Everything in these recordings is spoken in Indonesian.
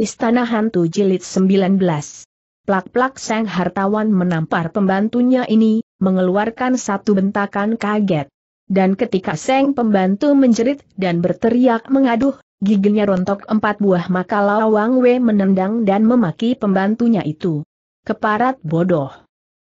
Istana Hantu Jilid 19 Plak-plak sang hartawan menampar pembantunya ini, mengeluarkan satu bentakan kaget. Dan ketika sang pembantu menjerit dan berteriak mengaduh, giginya rontok empat buah maka Lawang Wei menendang dan memaki pembantunya itu. Keparat bodoh.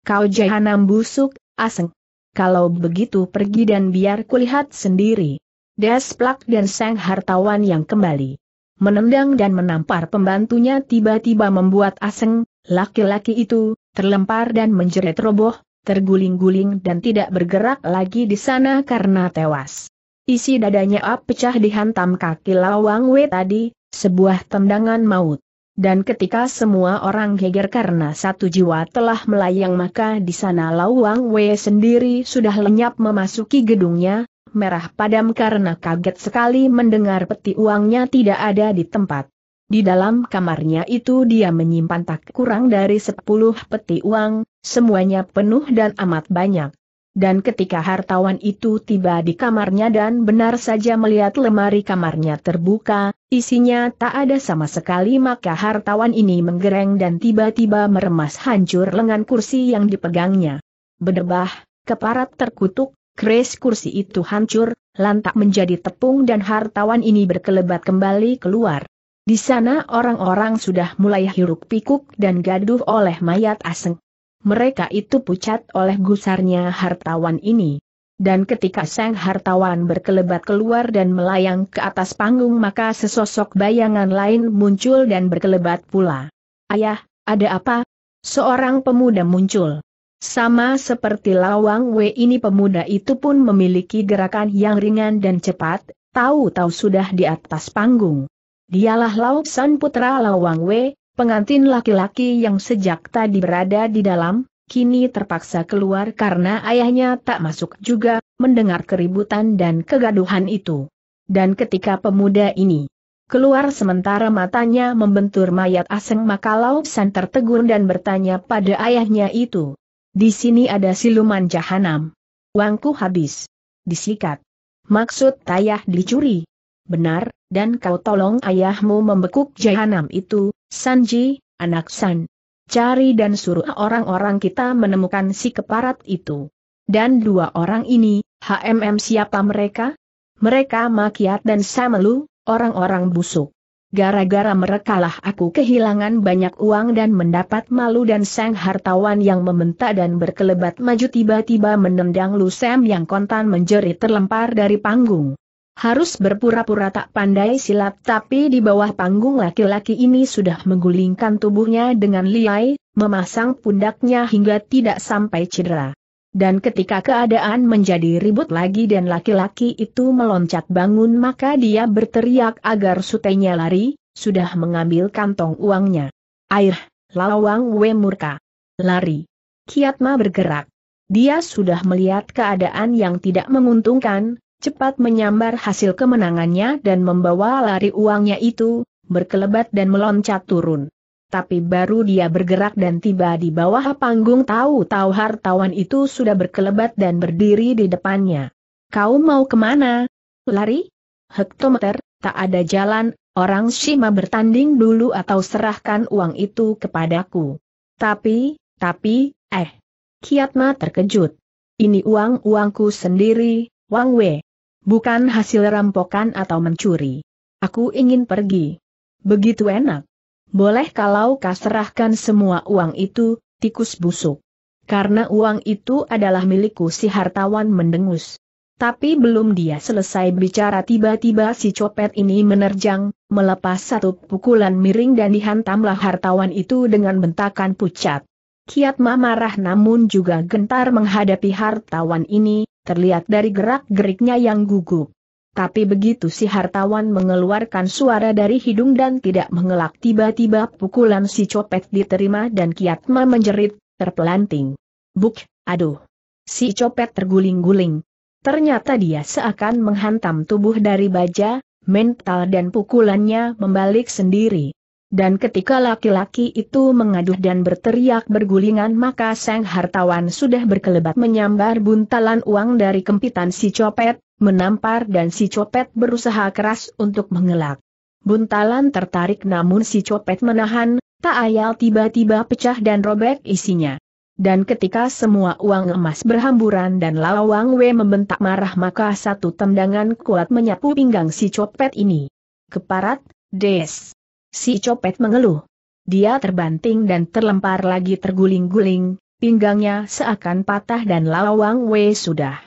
Kau jahanam busuk, aseng. Kalau begitu pergi dan biar kulihat sendiri. Desplak plak dan sang hartawan yang kembali menendang dan menampar pembantunya tiba-tiba membuat aseng, laki-laki itu, terlempar dan menjerit roboh, terguling-guling dan tidak bergerak lagi di sana karena tewas. Isi dadanya ap pecah dihantam kaki lawang W tadi, sebuah tendangan maut. Dan ketika semua orang geger karena satu jiwa telah melayang maka di sana Lawang Wei sendiri sudah lenyap memasuki gedungnya, merah padam karena kaget sekali mendengar peti uangnya tidak ada di tempat. Di dalam kamarnya itu dia menyimpan tak kurang dari sepuluh peti uang, semuanya penuh dan amat banyak. Dan ketika hartawan itu tiba di kamarnya dan benar saja melihat lemari kamarnya terbuka, isinya tak ada sama sekali maka hartawan ini menggereng dan tiba-tiba meremas hancur lengan kursi yang dipegangnya. Berdebah, keparat terkutuk, Kris kursi itu hancur, lantak menjadi tepung dan hartawan ini berkelebat kembali keluar. Di sana orang-orang sudah mulai hiruk pikuk dan gaduh oleh mayat aseng. Mereka itu pucat oleh gusarnya hartawan ini. Dan ketika sang hartawan berkelebat keluar dan melayang ke atas panggung maka sesosok bayangan lain muncul dan berkelebat pula. Ayah, ada apa? Seorang pemuda muncul. Sama seperti Lawang Wei ini pemuda itu pun memiliki gerakan yang ringan dan cepat, tahu-tahu sudah di atas panggung. Dialah Lauksan putra Lawang Wei, pengantin laki-laki yang sejak tadi berada di dalam, kini terpaksa keluar karena ayahnya tak masuk juga, mendengar keributan dan kegaduhan itu. Dan ketika pemuda ini keluar sementara matanya membentur mayat aseng maka Lauksan tertegun dan bertanya pada ayahnya itu, di sini ada siluman jahanam. Wangku habis. Disikat. Maksud ayah dicuri. Benar, dan kau tolong ayahmu membekuk jahanam itu, Sanji, anak San. Cari dan suruh orang-orang kita menemukan si keparat itu. Dan dua orang ini, HMM siapa mereka? Mereka Makiat dan Samelu, orang-orang busuk gara-gara merekalah aku kehilangan banyak uang dan mendapat malu dan sang hartawan yang membentak dan berkelebat maju tiba-tiba menendang Lusem yang kontan menjerit terlempar dari panggung. Harus berpura-pura tak pandai silat tapi di bawah panggung laki-laki ini sudah menggulingkan tubuhnya dengan liai, memasang pundaknya hingga tidak sampai cedera. Dan ketika keadaan menjadi ribut lagi dan laki-laki itu meloncat bangun maka dia berteriak agar sutenya lari, sudah mengambil kantong uangnya. Air, lawang we murka. Lari. Kiatma bergerak. Dia sudah melihat keadaan yang tidak menguntungkan, cepat menyambar hasil kemenangannya dan membawa lari uangnya itu, berkelebat dan meloncat turun tapi baru dia bergerak dan tiba di bawah panggung tahu-tahu hartawan itu sudah berkelebat dan berdiri di depannya. Kau mau kemana? Lari? Hektometer, tak ada jalan, orang Shima bertanding dulu atau serahkan uang itu kepadaku. Tapi, tapi, eh. Kiatma terkejut. Ini uang uangku sendiri, Wang Wei bukan hasil rampokan atau mencuri. Aku ingin pergi. Begitu enak boleh kalau kau serahkan semua uang itu, tikus busuk. Karena uang itu adalah milikku si hartawan mendengus. Tapi belum dia selesai bicara tiba-tiba si copet ini menerjang, melepas satu pukulan miring dan dihantamlah hartawan itu dengan bentakan pucat. Kiatma marah namun juga gentar menghadapi hartawan ini, terlihat dari gerak-geriknya yang gugup. Tapi begitu si hartawan mengeluarkan suara dari hidung dan tidak mengelak tiba-tiba pukulan si copet diterima dan Kiatma menjerit, terpelanting. Buk, aduh. Si copet terguling-guling. Ternyata dia seakan menghantam tubuh dari baja, mental dan pukulannya membalik sendiri. Dan ketika laki-laki itu mengaduh dan berteriak bergulingan maka sang hartawan sudah berkelebat menyambar buntalan uang dari kempitan si copet, menampar dan si copet berusaha keras untuk mengelak. Buntalan tertarik namun si copet menahan, tak ayal tiba-tiba pecah dan robek isinya. Dan ketika semua uang emas berhamburan dan lawang W membentak marah maka satu tendangan kuat menyapu pinggang si copet ini. Keparat, des. Si copet mengeluh. Dia terbanting dan terlempar lagi terguling-guling, pinggangnya seakan patah dan lawang W sudah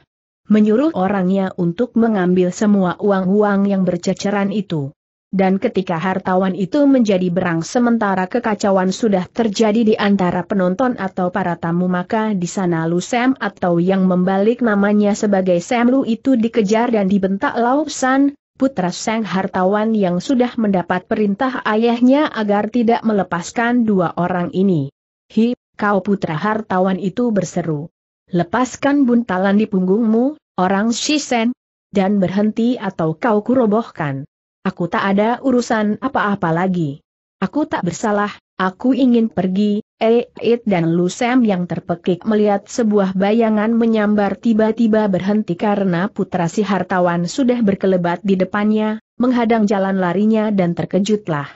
menyuruh orangnya untuk mengambil semua uang-uang yang berceceran itu. Dan ketika hartawan itu menjadi berang sementara kekacauan sudah terjadi di antara penonton atau para tamu maka di sana Lu Sam atau yang membalik namanya sebagai Sam Lu itu dikejar dan dibentak Lau San, putra Sang Hartawan yang sudah mendapat perintah ayahnya agar tidak melepaskan dua orang ini. Hi, kau putra hartawan itu berseru lepaskan buntalan di punggungmu, orang Shisen, dan berhenti atau kau kurobohkan. Aku tak ada urusan apa-apa lagi. Aku tak bersalah, aku ingin pergi, Eit eh, dan Lusem yang terpekik melihat sebuah bayangan menyambar tiba-tiba berhenti karena putra si hartawan sudah berkelebat di depannya, menghadang jalan larinya dan terkejutlah.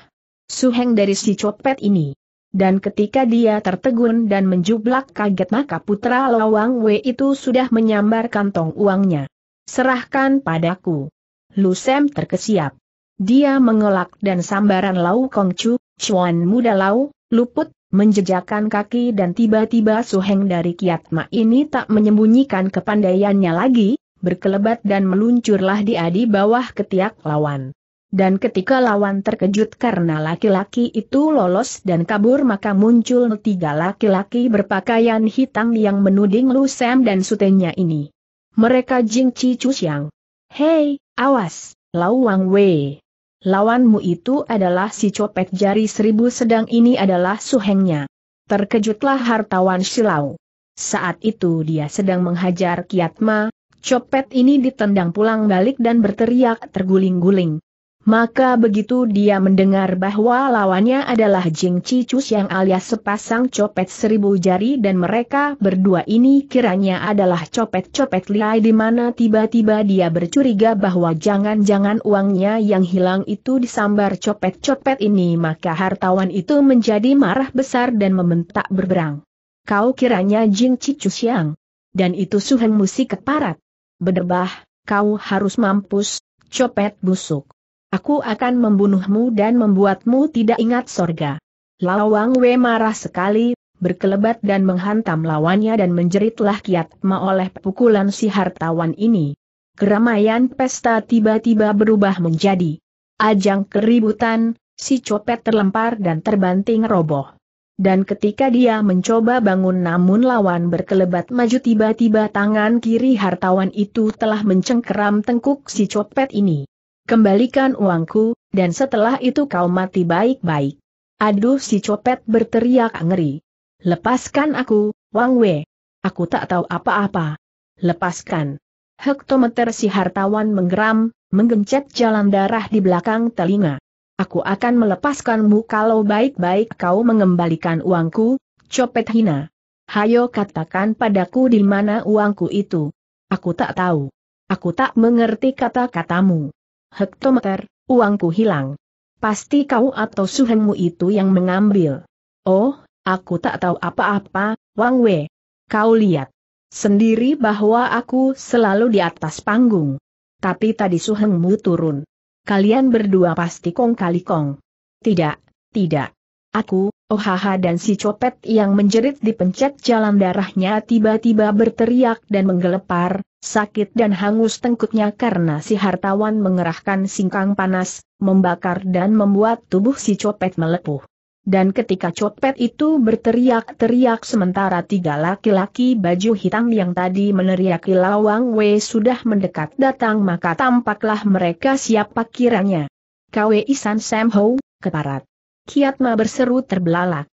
Suheng dari si copet ini dan ketika dia tertegun dan menjublak kaget maka putra Lawang Wei itu sudah menyambar kantong uangnya. Serahkan padaku. Lusem terkesiap. Dia mengelak dan sambaran Lau Kong Chu, Chuan muda Lau, luput, menjejakan kaki dan tiba-tiba Suheng dari kiat ma ini tak menyembunyikan kepandaiannya lagi, berkelebat dan meluncurlah dia di bawah ketiak lawan. Dan ketika lawan terkejut karena laki-laki itu lolos dan kabur maka muncul tiga laki-laki berpakaian hitam yang menuding Lu Sam dan sutenya ini. Mereka Jing Chi Chu Xiang. Hei, awas, Lau Wang Wei. Lawanmu itu adalah si copet jari seribu sedang ini adalah suhengnya. Terkejutlah hartawan Silau. Saat itu dia sedang menghajar Kiatma, copet ini ditendang pulang balik dan berteriak terguling-guling. Maka begitu dia mendengar bahwa lawannya adalah Jing Cicus yang alias sepasang copet seribu jari dan mereka berdua ini kiranya adalah copet-copet liai di mana tiba-tiba dia bercuriga bahwa jangan-jangan uangnya yang hilang itu disambar copet-copet ini maka hartawan itu menjadi marah besar dan membentak berberang. Kau kiranya Jing Cicus yang? Dan itu suhen musik keparat. Bederbah, kau harus mampus, copet busuk. Aku akan membunuhmu dan membuatmu tidak ingat sorga. Lawang Wei marah sekali, berkelebat dan menghantam lawannya dan menjeritlah kiat ma oleh pukulan si hartawan ini. Keramaian pesta tiba-tiba berubah menjadi ajang keributan, si copet terlempar dan terbanting roboh. Dan ketika dia mencoba bangun namun lawan berkelebat maju tiba-tiba tangan kiri hartawan itu telah mencengkeram tengkuk si copet ini. Kembalikan uangku, dan setelah itu kau mati baik-baik. Aduh si copet berteriak ngeri. Lepaskan aku, Wang Wei. Aku tak tahu apa-apa. Lepaskan. Hektometer si hartawan menggeram, menggencet jalan darah di belakang telinga. Aku akan melepaskanmu kalau baik-baik kau mengembalikan uangku, copet hina. Hayo katakan padaku di mana uangku itu. Aku tak tahu. Aku tak mengerti kata-katamu hektometer, uangku hilang. Pasti kau atau suhengmu itu yang mengambil. Oh, aku tak tahu apa-apa, Wang Wei. Kau lihat sendiri bahwa aku selalu di atas panggung. Tapi tadi suhengmu turun. Kalian berdua pasti kong kali kong. Tidak, tidak. Aku, Ohaha dan si copet yang menjerit dipencet jalan darahnya tiba-tiba berteriak dan menggelepar, sakit dan hangus tengkuknya karena si hartawan mengerahkan singkang panas, membakar dan membuat tubuh si copet melepuh. Dan ketika copet itu berteriak-teriak sementara tiga laki-laki baju hitam yang tadi meneriaki Lawang Wei sudah mendekat datang maka tampaklah mereka siapa kiranya. Kwe Isan Sam Ho, keparat. Kiatma berseru terbelalak.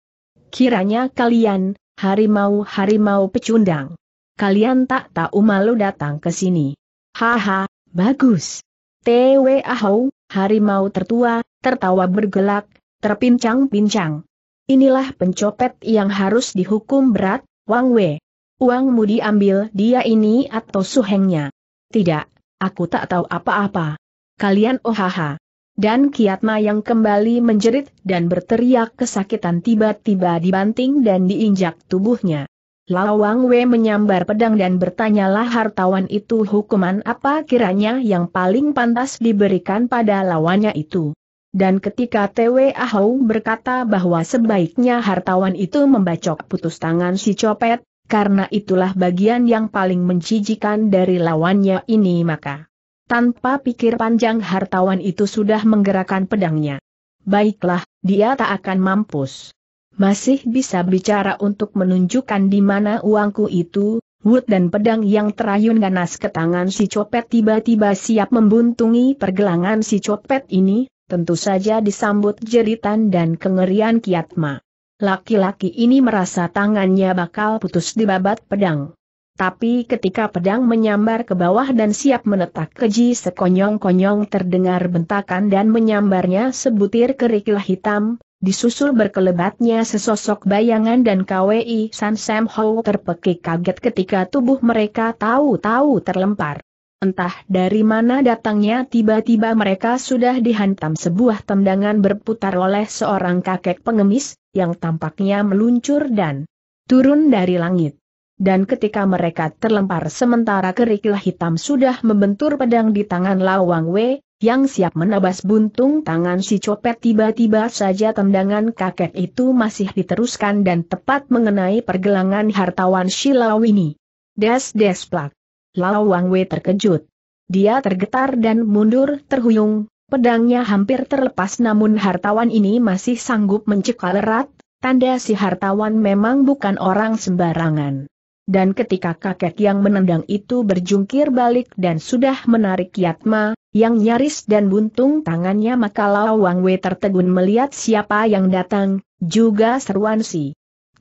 Kiranya kalian, harimau-harimau pecundang. Kalian tak tahu malu datang ke sini. Haha, bagus. T.W. Ahau, harimau tertua, tertawa bergelak, terpincang-pincang. Inilah pencopet yang harus dihukum berat, Wang Wei. Uangmu diambil dia ini atau suhengnya. Tidak, aku tak tahu apa-apa. Kalian ohaha. Oh, dan Kiatma yang kembali menjerit dan berteriak kesakitan tiba-tiba dibanting dan diinjak tubuhnya. Lawang Wei menyambar pedang dan bertanyalah hartawan itu hukuman apa kiranya yang paling pantas diberikan pada lawannya itu. Dan ketika TW Ahau berkata bahwa sebaiknya hartawan itu membacok putus tangan si copet, karena itulah bagian yang paling menjijikan dari lawannya ini maka tanpa pikir panjang hartawan itu sudah menggerakkan pedangnya. Baiklah, dia tak akan mampus. Masih bisa bicara untuk menunjukkan di mana uangku itu, Wood dan pedang yang terayun ganas ke tangan si copet tiba-tiba siap membuntungi pergelangan si copet ini, tentu saja disambut jeritan dan kengerian kiatma. Laki-laki ini merasa tangannya bakal putus di babat pedang. Tapi ketika pedang menyambar ke bawah dan siap menetak keji sekonyong-konyong terdengar bentakan dan menyambarnya sebutir kerikil hitam, disusul berkelebatnya sesosok bayangan dan KWI San Sam Ho terpekik kaget ketika tubuh mereka tahu-tahu terlempar. Entah dari mana datangnya tiba-tiba mereka sudah dihantam sebuah tendangan berputar oleh seorang kakek pengemis, yang tampaknya meluncur dan turun dari langit dan ketika mereka terlempar sementara kerikil hitam sudah membentur pedang di tangan Lawang Wei, yang siap menabas buntung tangan si copet tiba-tiba saja tendangan kakek itu masih diteruskan dan tepat mengenai pergelangan hartawan Shilawini. Des des plak. Lawang Wei terkejut. Dia tergetar dan mundur terhuyung, pedangnya hampir terlepas namun hartawan ini masih sanggup mencekal erat, tanda si hartawan memang bukan orang sembarangan dan ketika kakek yang menendang itu berjungkir balik dan sudah menarik Yatma, yang nyaris dan buntung tangannya maka Lawang Wei tertegun melihat siapa yang datang, juga seruan si.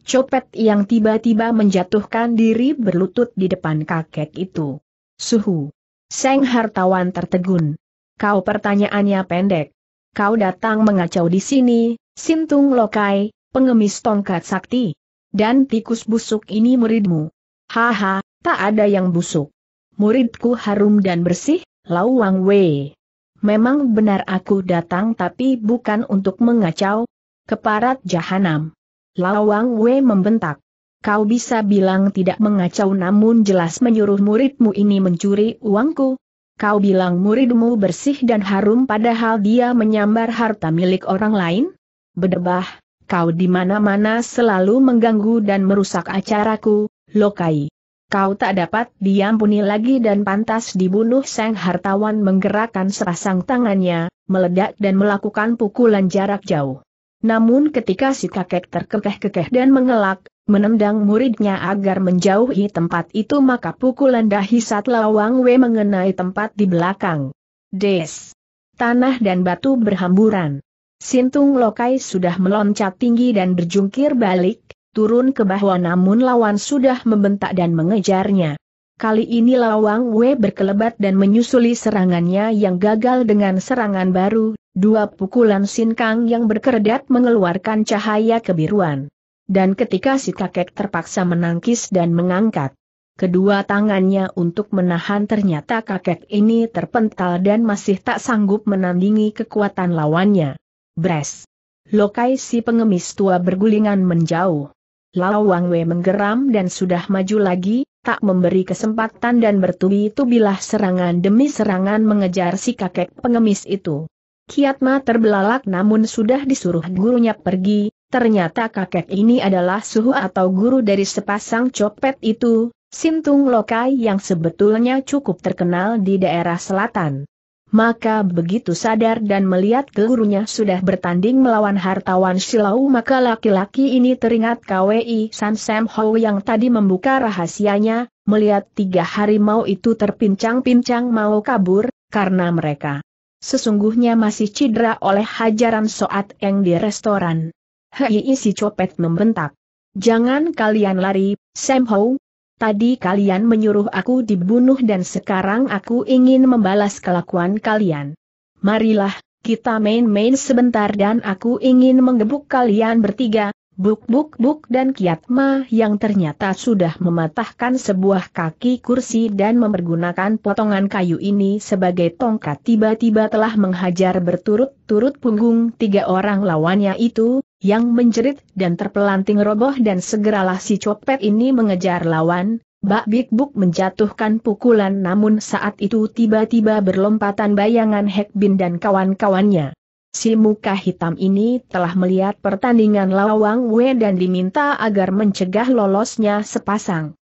Copet yang tiba-tiba menjatuhkan diri berlutut di depan kakek itu. Suhu. Seng hartawan tertegun. Kau pertanyaannya pendek. Kau datang mengacau di sini, Sintung Lokai, pengemis tongkat sakti. Dan tikus busuk ini muridmu. Haha, tak ada yang busuk. Muridku harum dan bersih, Lawang Wei. Memang benar aku datang tapi bukan untuk mengacau. Keparat jahanam. Lawang Wei membentak. Kau bisa bilang tidak mengacau namun jelas menyuruh muridmu ini mencuri uangku. Kau bilang muridmu bersih dan harum padahal dia menyambar harta milik orang lain? Bedebah, kau di mana-mana selalu mengganggu dan merusak acaraku, Lokai. Kau tak dapat diampuni lagi dan pantas dibunuh sang hartawan menggerakkan serasang tangannya, meledak dan melakukan pukulan jarak jauh. Namun ketika si kakek terkekeh-kekeh dan mengelak, menendang muridnya agar menjauhi tempat itu maka pukulan dahsyat lawang we mengenai tempat di belakang. Des. Tanah dan batu berhamburan. Sintung Lokai sudah meloncat tinggi dan berjungkir balik, turun ke bawah namun lawan sudah membentak dan mengejarnya. Kali ini Lawang Wei berkelebat dan menyusuli serangannya yang gagal dengan serangan baru, dua pukulan sinkang yang berkedat mengeluarkan cahaya kebiruan. Dan ketika si kakek terpaksa menangkis dan mengangkat kedua tangannya untuk menahan ternyata kakek ini terpental dan masih tak sanggup menandingi kekuatan lawannya. Bres! Lokai si pengemis tua bergulingan menjauh. Lao Wang Wei menggeram dan sudah maju lagi, tak memberi kesempatan dan bertubi-tubilah serangan demi serangan mengejar si kakek pengemis itu. Kiatma terbelalak namun sudah disuruh gurunya pergi, ternyata kakek ini adalah suhu atau guru dari sepasang copet itu, Sintung Lokai yang sebetulnya cukup terkenal di daerah selatan. Maka begitu sadar dan melihat gurunya sudah bertanding melawan hartawan Silau maka laki-laki ini teringat KWI San Sam Ho yang tadi membuka rahasianya, melihat tiga harimau itu terpincang-pincang mau kabur, karena mereka sesungguhnya masih cedera oleh hajaran soat yang di restoran. Hei si copet membentak. Jangan kalian lari, Sam Ho, Tadi kalian menyuruh aku dibunuh dan sekarang aku ingin membalas kelakuan kalian. Marilah, kita main-main sebentar dan aku ingin menggebuk kalian bertiga, Buk-buk-buk dan Kiatma yang ternyata sudah mematahkan sebuah kaki kursi dan mempergunakan potongan kayu ini sebagai tongkat tiba-tiba telah menghajar berturut-turut punggung tiga orang lawannya itu, yang menjerit dan terpelanting roboh dan segeralah si copet ini mengejar lawan, Bak Big Book menjatuhkan pukulan namun saat itu tiba-tiba berlompatan bayangan Hek Bin dan kawan-kawannya. Si muka hitam ini telah melihat pertandingan Lawang Wei dan diminta agar mencegah lolosnya sepasang.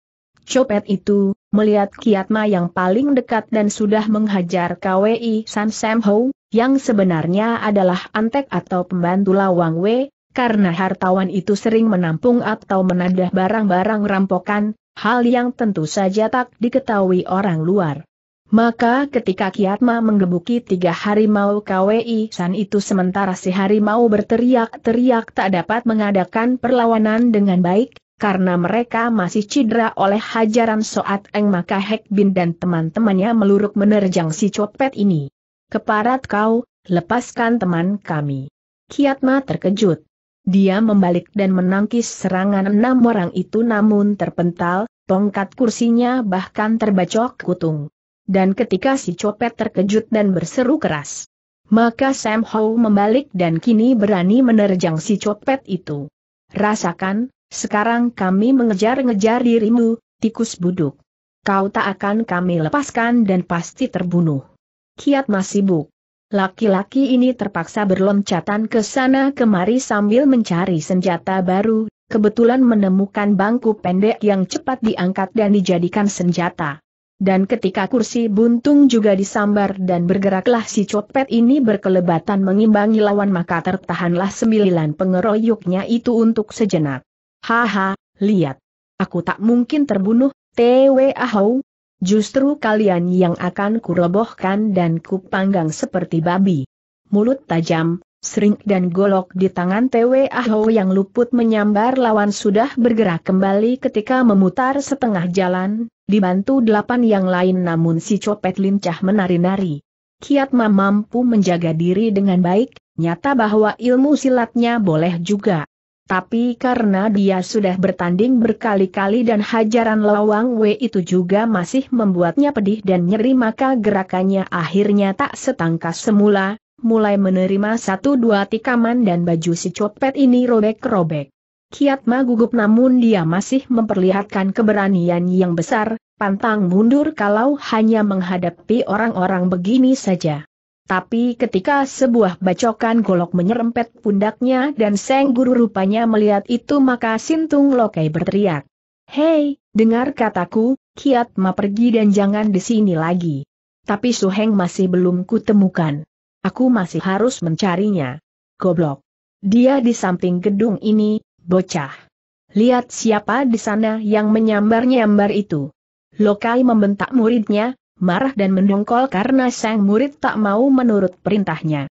Copet itu, melihat Kiatma yang paling dekat dan sudah menghajar KWI San Sam Ho, yang sebenarnya adalah antek atau pembantu Lawang Wei, karena hartawan itu sering menampung atau menadah barang-barang rampokan, hal yang tentu saja tak diketahui orang luar. Maka ketika Kiatma menggebuki tiga harimau KWI San itu sementara si harimau berteriak-teriak tak dapat mengadakan perlawanan dengan baik, karena mereka masih cedera oleh hajaran Soat Eng maka Hek Bin dan teman-temannya meluruk menerjang si copet ini. Keparat kau, lepaskan teman kami. Kiatma terkejut. Dia membalik dan menangkis serangan enam orang itu namun terpental, tongkat kursinya bahkan terbacok kutung. Dan ketika si copet terkejut dan berseru keras, maka Sam Ho membalik dan kini berani menerjang si copet itu. Rasakan, sekarang kami mengejar-ngejar dirimu, tikus buduk. Kau tak akan kami lepaskan dan pasti terbunuh. Kiat masih buk. Laki-laki ini terpaksa berloncatan ke sana kemari sambil mencari senjata baru, kebetulan menemukan bangku pendek yang cepat diangkat dan dijadikan senjata. Dan ketika kursi buntung juga disambar dan bergeraklah si copet ini berkelebatan mengimbangi lawan maka tertahanlah sembilan pengeroyoknya itu untuk sejenak. Haha, lihat. Aku tak mungkin terbunuh, T.W. Justru kalian yang akan kurebohkan dan kupanggang seperti babi. Mulut tajam, sering dan golok di tangan TW Aho yang luput menyambar lawan sudah bergerak kembali ketika memutar setengah jalan, dibantu delapan yang lain namun si copet lincah menari-nari. Kiatma mampu menjaga diri dengan baik, nyata bahwa ilmu silatnya boleh juga. Tapi karena dia sudah bertanding berkali-kali dan hajaran Lawang Wei itu juga masih membuatnya pedih dan nyeri maka gerakannya akhirnya tak setangkas semula, mulai menerima satu dua tikaman dan baju si copet ini robek-robek. Kiatma gugup namun dia masih memperlihatkan keberanian yang besar, pantang mundur kalau hanya menghadapi orang-orang begini saja. Tapi ketika sebuah bacokan golok menyerempet pundaknya dan Seng Guru rupanya melihat itu maka Sintung Lokai berteriak. Hei, dengar kataku, Kiat Ma pergi dan jangan di sini lagi. Tapi Suheng masih belum kutemukan. Aku masih harus mencarinya. Goblok. Dia di samping gedung ini, bocah. Lihat siapa di sana yang menyambar-nyambar itu. Lokai membentak muridnya, marah dan mendongkol karena sang murid tak mau menurut perintahnya.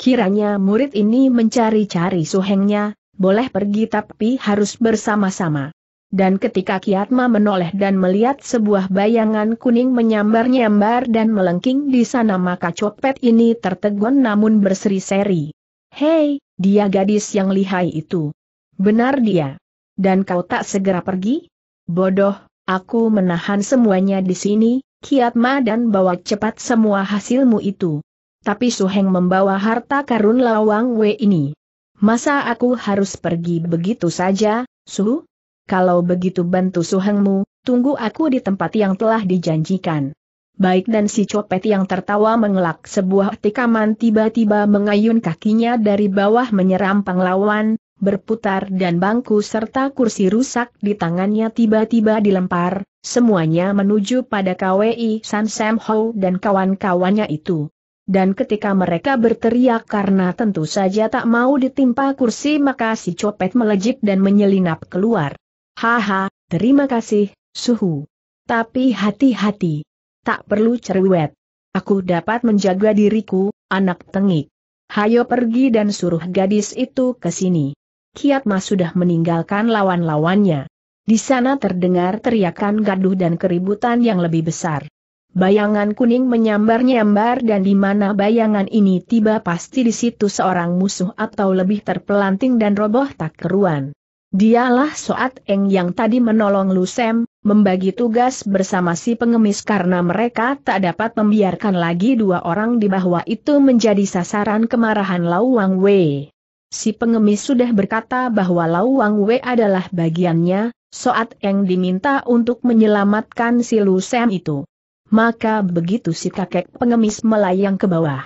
Kiranya murid ini mencari-cari suhengnya, boleh pergi tapi harus bersama-sama. Dan ketika Kiatma menoleh dan melihat sebuah bayangan kuning menyambar-nyambar dan melengking di sana maka copet ini tertegun namun berseri-seri. Hei, dia gadis yang lihai itu. Benar dia. Dan kau tak segera pergi? Bodoh, aku menahan semuanya di sini, Kiat ma dan bawa cepat semua hasilmu itu. Tapi Suheng membawa harta karun lawang Wei ini. Masa aku harus pergi begitu saja, Su? Kalau begitu bantu Suhengmu, tunggu aku di tempat yang telah dijanjikan. Baik dan si copet yang tertawa mengelak sebuah tikaman tiba-tiba mengayun kakinya dari bawah menyeram lawan berputar dan bangku serta kursi rusak di tangannya tiba-tiba dilempar, semuanya menuju pada KWI San Sam Ho dan kawan-kawannya itu. Dan ketika mereka berteriak karena tentu saja tak mau ditimpa kursi maka si copet melejit dan menyelinap keluar. Haha, terima kasih, suhu. Tapi hati-hati. Tak perlu cerewet. Aku dapat menjaga diriku, anak tengik. Hayo pergi dan suruh gadis itu ke sini. Kiat Mas sudah meninggalkan lawan-lawannya. Di sana terdengar teriakan gaduh dan keributan yang lebih besar. Bayangan kuning menyambar-nyambar dan di mana bayangan ini tiba pasti di situ seorang musuh atau lebih terpelanting dan roboh tak keruan. Dialah Soat Eng yang tadi menolong Lusem, membagi tugas bersama si pengemis karena mereka tak dapat membiarkan lagi dua orang di bawah itu menjadi sasaran kemarahan Lau Wang Wei. Si pengemis sudah berkata bahwa Lauang Wei adalah bagiannya, Soat yang diminta untuk menyelamatkan si Lu Sam itu. Maka begitu si kakek pengemis melayang ke bawah.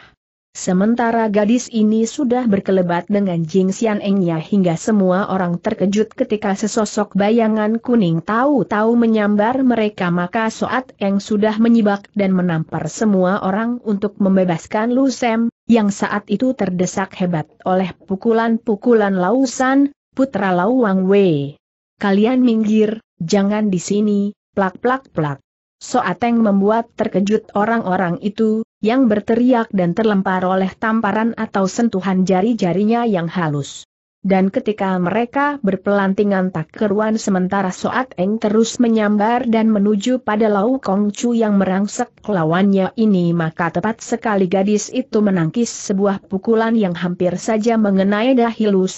Sementara gadis ini sudah berkelebat dengan Jing Xian Engnya hingga semua orang terkejut ketika sesosok bayangan kuning tahu-tahu menyambar mereka maka Soat Eng sudah menyibak dan menampar semua orang untuk membebaskan Lu Sam, yang saat itu terdesak hebat oleh pukulan-pukulan lausan, putra Lau Wang Wei. Kalian minggir, jangan di sini, plak-plak-plak. Soateng membuat terkejut orang-orang itu, yang berteriak dan terlempar oleh tamparan atau sentuhan jari-jarinya yang halus dan ketika mereka berpelantingan tak keruan sementara Soat Eng terus menyambar dan menuju pada Lau Kong Chu yang merangsek lawannya ini maka tepat sekali gadis itu menangkis sebuah pukulan yang hampir saja mengenai dahi Lu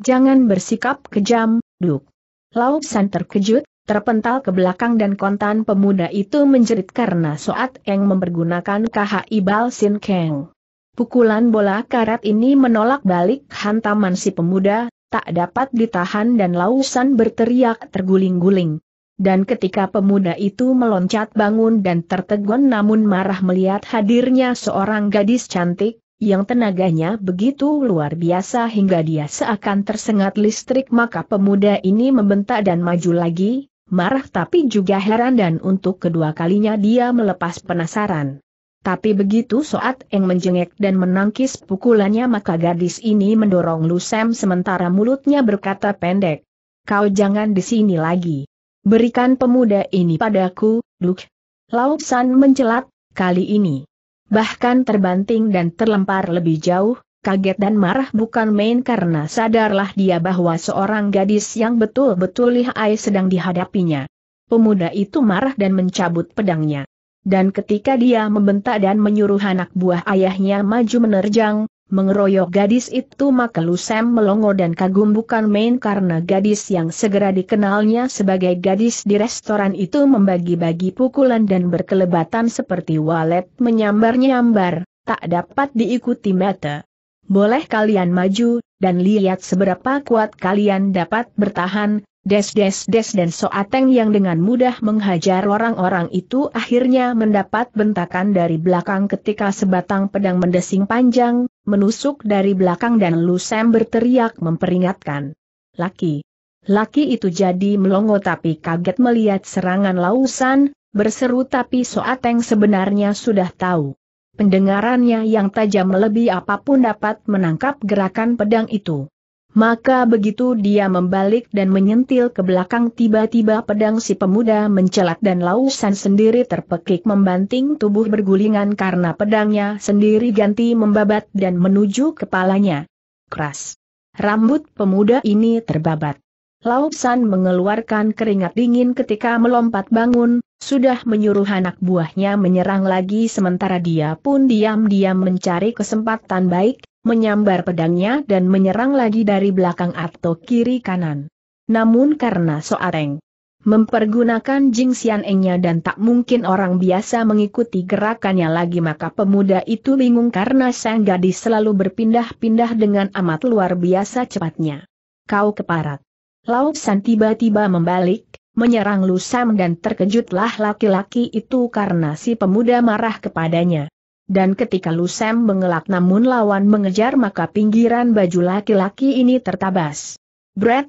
Jangan bersikap kejam, Duk. Lau San terkejut, terpental ke belakang dan kontan pemuda itu menjerit karena Soat Eng mempergunakan KHI ibal Sin Keng. Pukulan bola karat ini menolak balik hantaman si pemuda, tak dapat ditahan dan Lausan berteriak terguling-guling. Dan ketika pemuda itu meloncat bangun dan tertegun, namun marah melihat hadirnya seorang gadis cantik, yang tenaganya begitu luar biasa hingga dia seakan tersengat listrik maka pemuda ini membentak dan maju lagi, marah tapi juga heran dan untuk kedua kalinya dia melepas penasaran. Tapi begitu Soat Eng menjengek dan menangkis pukulannya maka gadis ini mendorong Lu sementara mulutnya berkata pendek. Kau jangan di sini lagi. Berikan pemuda ini padaku, Luke. Lau San mencelat, kali ini. Bahkan terbanting dan terlempar lebih jauh, kaget dan marah bukan main karena sadarlah dia bahwa seorang gadis yang betul-betul lihai sedang dihadapinya. Pemuda itu marah dan mencabut pedangnya dan ketika dia membentak dan menyuruh anak buah ayahnya maju menerjang, mengeroyok gadis itu maka Lusem melongo dan kagum bukan main karena gadis yang segera dikenalnya sebagai gadis di restoran itu membagi-bagi pukulan dan berkelebatan seperti walet menyambar-nyambar, tak dapat diikuti mata. Boleh kalian maju, dan lihat seberapa kuat kalian dapat bertahan, Des-des-des dan Soateng yang dengan mudah menghajar orang-orang itu akhirnya mendapat bentakan dari belakang ketika sebatang pedang mendesing panjang, menusuk dari belakang dan Lusem berteriak memperingatkan. Laki. Laki itu jadi melongo tapi kaget melihat serangan lausan, berseru tapi Soateng sebenarnya sudah tahu. Pendengarannya yang tajam melebihi apapun dapat menangkap gerakan pedang itu. Maka begitu dia membalik dan menyentil ke belakang tiba-tiba pedang si pemuda mencelat dan lausan sendiri terpekik membanting tubuh bergulingan karena pedangnya sendiri ganti membabat dan menuju kepalanya. Keras. Rambut pemuda ini terbabat. Lausan mengeluarkan keringat dingin ketika melompat bangun, sudah menyuruh anak buahnya menyerang lagi sementara dia pun diam-diam mencari kesempatan baik, menyambar pedangnya dan menyerang lagi dari belakang atau kiri kanan. Namun karena Soareng mempergunakan Xian engnya dan tak mungkin orang biasa mengikuti gerakannya lagi maka pemuda itu bingung karena sang gadis selalu berpindah-pindah dengan amat luar biasa cepatnya. Kau keparat. Lau San tiba-tiba membalik, menyerang Sam dan terkejutlah laki-laki itu karena si pemuda marah kepadanya. Dan ketika Lusem mengelak namun lawan mengejar maka pinggiran baju laki-laki ini tertabas. Brett!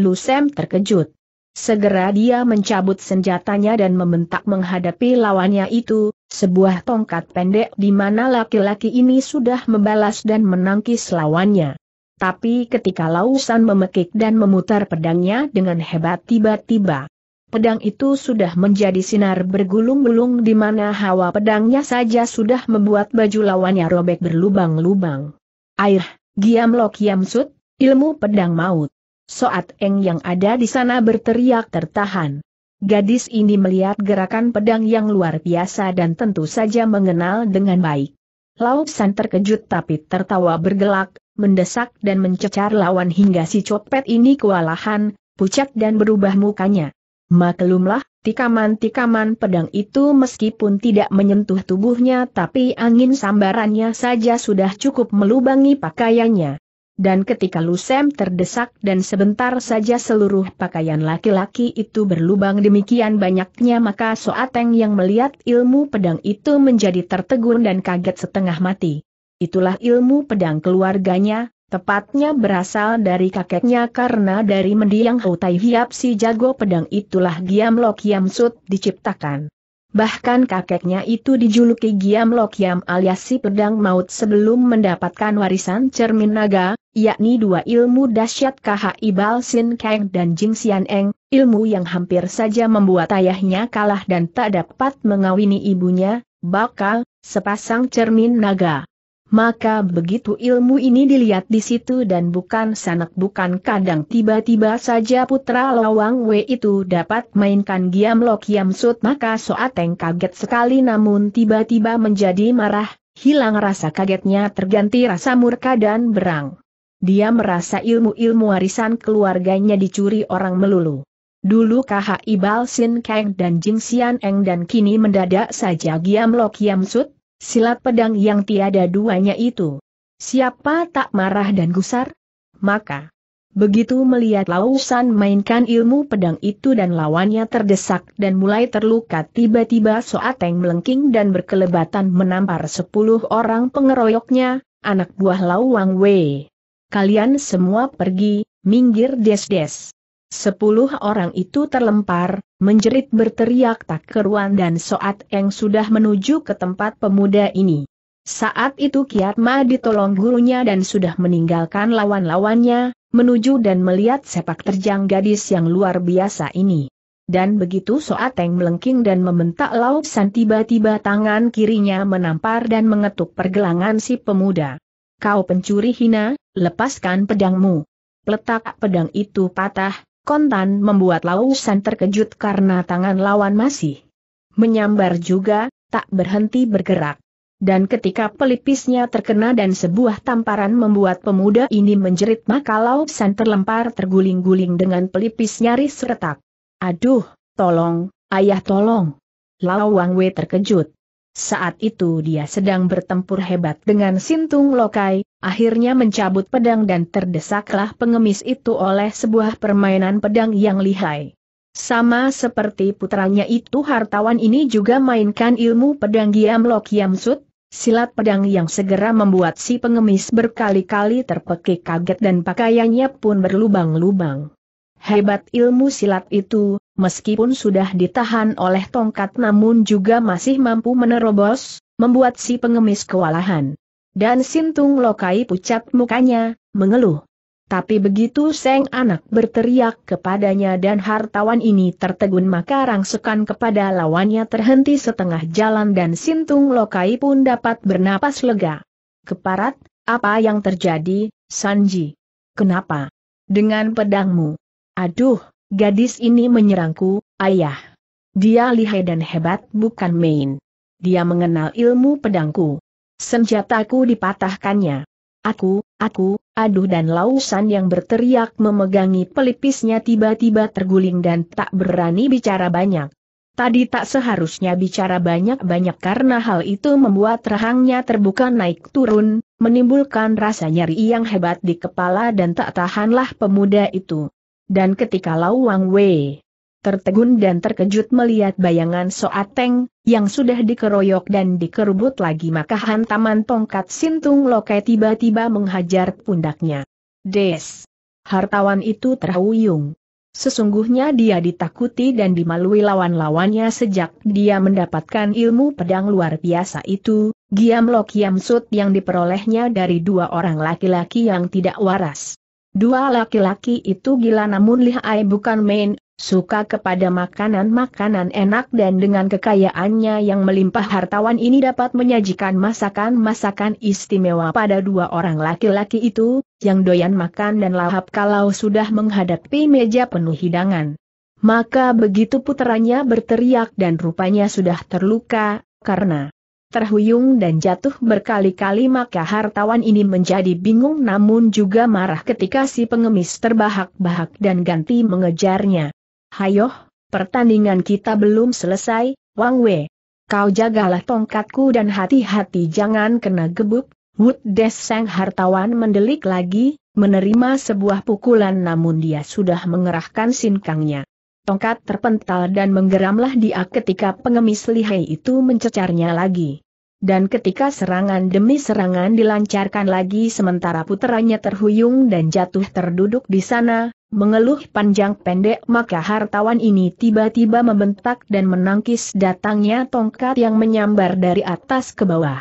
Lusem terkejut. Segera dia mencabut senjatanya dan membentak menghadapi lawannya itu, sebuah tongkat pendek di mana laki-laki ini sudah membalas dan menangkis lawannya. Tapi ketika Lausan memekik dan memutar pedangnya dengan hebat tiba-tiba, Pedang itu sudah menjadi sinar bergulung-gulung di mana hawa pedangnya saja sudah membuat baju lawannya robek berlubang-lubang. Air, giam lok yamsut, ilmu pedang maut. Soat Eng yang ada di sana berteriak tertahan. Gadis ini melihat gerakan pedang yang luar biasa dan tentu saja mengenal dengan baik. Lau San terkejut tapi tertawa bergelak, mendesak dan mencecar lawan hingga si copet ini kewalahan, pucat dan berubah mukanya. Maklumlah, tikaman-tikaman pedang itu meskipun tidak menyentuh tubuhnya tapi angin sambarannya saja sudah cukup melubangi pakaiannya. Dan ketika Lusem terdesak dan sebentar saja seluruh pakaian laki-laki itu berlubang demikian banyaknya maka Soateng yang melihat ilmu pedang itu menjadi tertegun dan kaget setengah mati. Itulah ilmu pedang keluarganya, Tepatnya berasal dari kakeknya karena dari mendiang Hou Tai Hiap si jago pedang itulah Giam Lok Yam Sut diciptakan. Bahkan kakeknya itu dijuluki Giam Lok Yam alias si pedang maut sebelum mendapatkan warisan cermin naga, yakni dua ilmu dahsyat Ibal Sin Kang dan Jing Xian Eng, ilmu yang hampir saja membuat ayahnya kalah dan tak dapat mengawini ibunya, bakal, sepasang cermin naga. Maka begitu ilmu ini dilihat di situ dan bukan sanak bukan kadang tiba-tiba saja putra Lawang Wei itu dapat mainkan Giam Lo Kiam Sut maka Soateng kaget sekali namun tiba-tiba menjadi marah, hilang rasa kagetnya terganti rasa murka dan berang. Dia merasa ilmu-ilmu warisan keluarganya dicuri orang melulu. Dulu KH Ibal Sin Kang dan Jing Xian Eng dan kini mendadak saja Giam Lok Yam Sut, Silat pedang yang tiada duanya itu. Siapa tak marah dan gusar? Maka, begitu melihat Lausan mainkan ilmu pedang itu dan lawannya terdesak dan mulai terluka tiba-tiba Soateng melengking dan berkelebatan menampar sepuluh orang pengeroyoknya, anak buah Lau Wang Wei. Kalian semua pergi, minggir des-des. Sepuluh orang itu terlempar, menjerit berteriak tak keruan dan Soat Eng sudah menuju ke tempat pemuda ini. Saat itu Kiat Ma ditolong gurunya dan sudah meninggalkan lawan-lawannya, menuju dan melihat sepak terjang gadis yang luar biasa ini. Dan begitu Soateng melengking dan membentak san tiba-tiba tangan kirinya menampar dan mengetuk pergelangan si pemuda. Kau pencuri hina, lepaskan pedangmu. Peletak pedang itu patah, Kontan membuat Lausan terkejut karena tangan lawan masih menyambar juga, tak berhenti bergerak. Dan ketika pelipisnya terkena dan sebuah tamparan membuat pemuda ini menjerit maka Lausan terlempar terguling-guling dengan pelipis nyaris retak. Aduh, tolong, ayah tolong. Lao Wei terkejut. Saat itu dia sedang bertempur hebat dengan Sintung Lokai, akhirnya mencabut pedang dan terdesaklah pengemis itu oleh sebuah permainan pedang yang lihai. Sama seperti putranya itu hartawan ini juga mainkan ilmu pedang Giam Lok Yam Sud, silat pedang yang segera membuat si pengemis berkali-kali terpekik kaget dan pakaiannya pun berlubang-lubang. Hebat ilmu silat itu, meskipun sudah ditahan oleh tongkat namun juga masih mampu menerobos, membuat si pengemis kewalahan. Dan Sintung Lokai pucat mukanya, mengeluh. Tapi begitu Seng anak berteriak kepadanya dan hartawan ini tertegun maka rangsukan kepada lawannya terhenti setengah jalan dan Sintung Lokai pun dapat bernapas lega. Keparat, apa yang terjadi, Sanji? Kenapa? Dengan pedangmu. Aduh, gadis ini menyerangku, ayah. Dia lihai dan hebat bukan main. Dia mengenal ilmu pedangku. Senjataku dipatahkannya. Aku, aku, aduh dan Lausan yang berteriak memegangi pelipisnya tiba-tiba terguling dan tak berani bicara banyak. Tadi tak seharusnya bicara banyak-banyak karena hal itu membuat rahangnya terbuka naik turun, menimbulkan rasa nyeri yang hebat di kepala dan tak tahanlah pemuda itu dan ketika Lau Wang Wei tertegun dan terkejut melihat bayangan Soateng, yang sudah dikeroyok dan dikerubut lagi maka hantaman tongkat Sintung Lokai tiba-tiba menghajar pundaknya. Des! Hartawan itu terhuyung. Sesungguhnya dia ditakuti dan dimalui lawan-lawannya sejak dia mendapatkan ilmu pedang luar biasa itu, Giam Lok Kiam Sut yang diperolehnya dari dua orang laki-laki yang tidak waras. Dua laki-laki itu gila namun lihai bukan main, suka kepada makanan-makanan enak dan dengan kekayaannya yang melimpah hartawan ini dapat menyajikan masakan-masakan istimewa pada dua orang laki-laki itu, yang doyan makan dan lahap kalau sudah menghadapi meja penuh hidangan. Maka begitu putranya berteriak dan rupanya sudah terluka, karena terhuyung dan jatuh berkali-kali maka hartawan ini menjadi bingung namun juga marah ketika si pengemis terbahak-bahak dan ganti mengejarnya. Hayoh, pertandingan kita belum selesai, Wang Wei. Kau jagalah tongkatku dan hati-hati jangan kena gebuk, Wood Des Sang hartawan mendelik lagi, menerima sebuah pukulan namun dia sudah mengerahkan sinkangnya. Tongkat terpental dan menggeramlah dia ketika pengemis lihai itu mencecarnya lagi. Dan ketika serangan demi serangan dilancarkan lagi sementara puteranya terhuyung dan jatuh terduduk di sana, mengeluh panjang pendek maka hartawan ini tiba-tiba membentak dan menangkis datangnya tongkat yang menyambar dari atas ke bawah.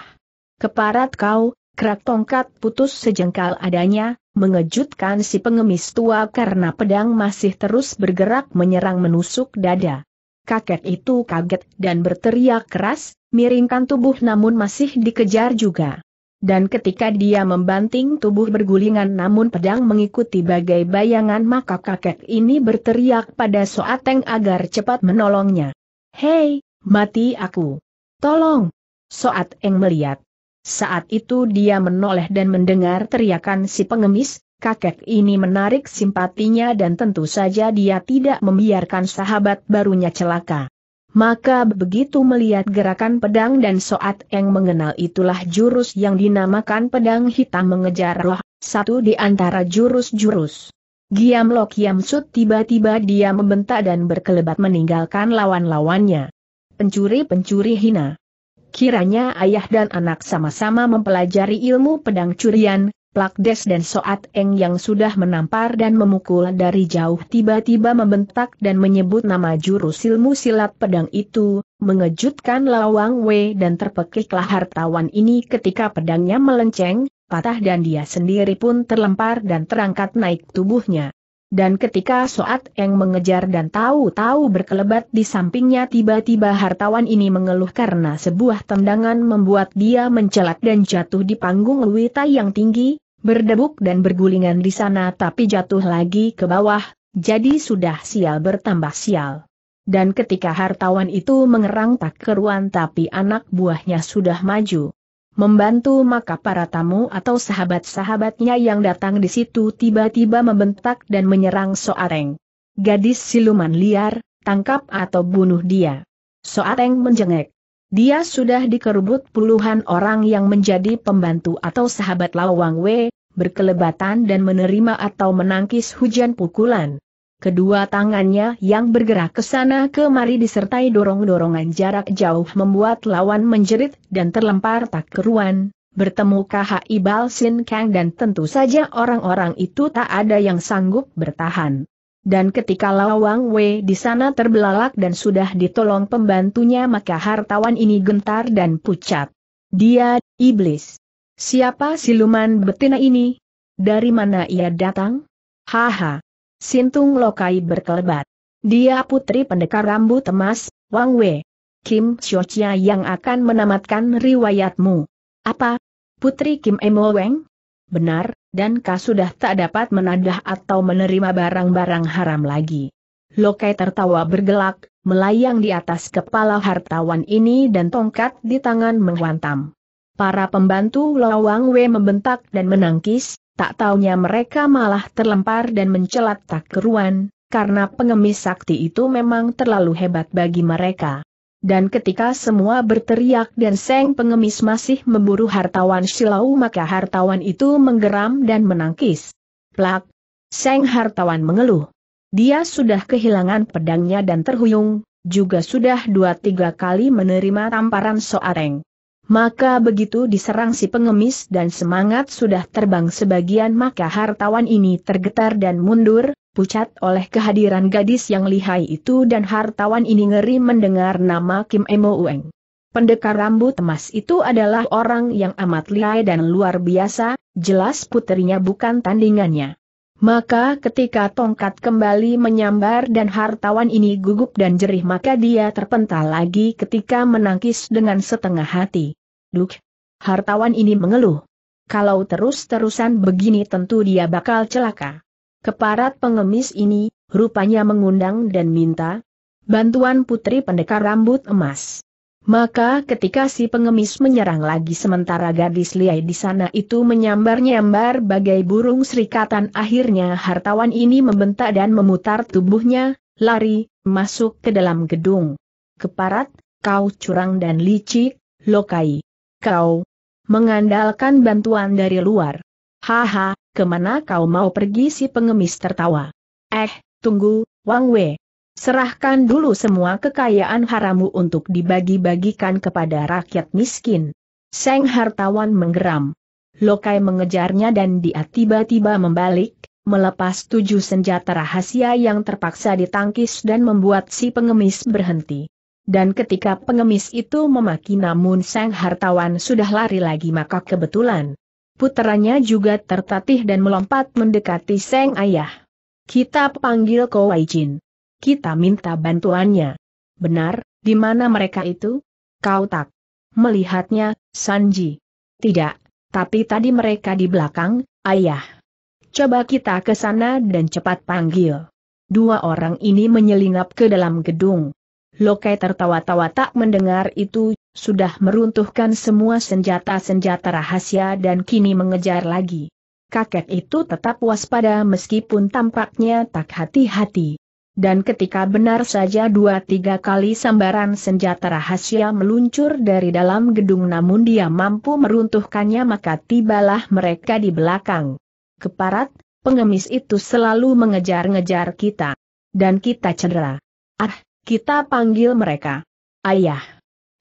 Keparat kau, kerak tongkat putus sejengkal adanya, mengejutkan si pengemis tua karena pedang masih terus bergerak menyerang menusuk dada. Kakek itu kaget dan berteriak keras, miringkan tubuh namun masih dikejar juga. Dan ketika dia membanting tubuh bergulingan namun pedang mengikuti bagai bayangan maka kakek ini berteriak pada Soateng agar cepat menolongnya. Hei, mati aku. Tolong. Soateng melihat. Saat itu dia menoleh dan mendengar teriakan si pengemis, kakek ini menarik simpatinya dan tentu saja dia tidak membiarkan sahabat barunya celaka. Maka begitu melihat gerakan pedang dan soat yang mengenal itulah jurus yang dinamakan pedang hitam mengejar roh, satu di antara jurus-jurus. Giam Lok Kiam Sut tiba-tiba dia membentak dan berkelebat meninggalkan lawan-lawannya. Pencuri-pencuri hina. Kiranya ayah dan anak sama-sama mempelajari ilmu pedang curian, Plakdes dan Soat Eng yang sudah menampar dan memukul dari jauh tiba-tiba membentak dan menyebut nama jurus ilmu silat pedang itu, mengejutkan Lawang Wei dan terpekiklah hartawan ini ketika pedangnya melenceng, patah dan dia sendiri pun terlempar dan terangkat naik tubuhnya. Dan ketika Soat Eng mengejar dan tahu-tahu berkelebat di sampingnya tiba-tiba hartawan ini mengeluh karena sebuah tendangan membuat dia mencelat dan jatuh di panggung Luita yang tinggi, berdebuk dan bergulingan di sana tapi jatuh lagi ke bawah, jadi sudah sial bertambah sial. Dan ketika hartawan itu mengerang tak keruan tapi anak buahnya sudah maju membantu maka para tamu atau sahabat-sahabatnya yang datang di situ tiba-tiba membentak dan menyerang Soareng. Gadis siluman liar, tangkap atau bunuh dia. Soareng menjengek. Dia sudah dikerubut puluhan orang yang menjadi pembantu atau sahabat Lawang Wei, berkelebatan dan menerima atau menangkis hujan pukulan. Kedua tangannya yang bergerak ke sana kemari disertai dorong-dorongan jarak jauh membuat lawan menjerit dan terlempar tak keruan. Bertemu ibal sin Kang dan tentu saja orang-orang itu tak ada yang sanggup bertahan. Dan ketika Lawang Wei di sana terbelalak dan sudah ditolong pembantunya maka hartawan ini gentar dan pucat. Dia, iblis. Siapa siluman betina ini? Dari mana ia datang? Haha. Sintung Lokai berkelebat. Dia putri pendekar rambut emas, Wang Wei. Kim Shochia yang akan menamatkan riwayatmu. Apa? Putri Kim Emo Weng? Benar, dan kau sudah tak dapat menadah atau menerima barang-barang haram lagi. Lokai tertawa bergelak, melayang di atas kepala hartawan ini dan tongkat di tangan menghantam. Para pembantu Lawang Wei membentak dan menangkis, tak taunya mereka malah terlempar dan mencelat tak keruan, karena pengemis sakti itu memang terlalu hebat bagi mereka. Dan ketika semua berteriak dan Seng pengemis masih memburu hartawan silau maka hartawan itu menggeram dan menangkis. Plak! Seng hartawan mengeluh. Dia sudah kehilangan pedangnya dan terhuyung, juga sudah dua tiga kali menerima tamparan Soareng. Maka begitu diserang si pengemis dan semangat sudah terbang sebagian maka hartawan ini tergetar dan mundur, pucat oleh kehadiran gadis yang lihai itu dan hartawan ini ngeri mendengar nama Kim Emo Ueng. Pendekar rambut emas itu adalah orang yang amat lihai dan luar biasa, jelas putrinya bukan tandingannya. Maka ketika tongkat kembali menyambar dan hartawan ini gugup dan jerih maka dia terpental lagi ketika menangkis dengan setengah hati. Duk. Hartawan ini mengeluh. Kalau terus-terusan begini tentu dia bakal celaka. Keparat pengemis ini, rupanya mengundang dan minta bantuan putri pendekar rambut emas. Maka ketika si pengemis menyerang lagi sementara gadis liai di sana itu menyambar-nyambar bagai burung serikatan akhirnya hartawan ini membentak dan memutar tubuhnya, lari, masuk ke dalam gedung. Keparat, kau curang dan licik, lokai. Kau mengandalkan bantuan dari luar. Haha, kemana kau mau pergi si pengemis tertawa? Eh, tunggu, Wang Wei. Serahkan dulu semua kekayaan haramu untuk dibagi-bagikan kepada rakyat miskin. Seng hartawan menggeram. Lokai mengejarnya dan dia tiba-tiba membalik, melepas tujuh senjata rahasia yang terpaksa ditangkis dan membuat si pengemis berhenti. Dan ketika pengemis itu memaki namun sang hartawan sudah lari lagi maka kebetulan. putranya juga tertatih dan melompat mendekati sang ayah. Kita panggil kau Waijin. Kita minta bantuannya. Benar, di mana mereka itu? Kau tak melihatnya, Sanji. Tidak, tapi tadi mereka di belakang, ayah. Coba kita ke sana dan cepat panggil. Dua orang ini menyelinap ke dalam gedung. Lokai tertawa-tawa tak mendengar itu, sudah meruntuhkan semua senjata-senjata rahasia dan kini mengejar lagi. Kakek itu tetap waspada meskipun tampaknya tak hati-hati. Dan ketika benar saja dua tiga kali sambaran senjata rahasia meluncur dari dalam gedung namun dia mampu meruntuhkannya maka tibalah mereka di belakang. Keparat, pengemis itu selalu mengejar-ngejar kita. Dan kita cedera. Ah, kita panggil mereka. Ayah.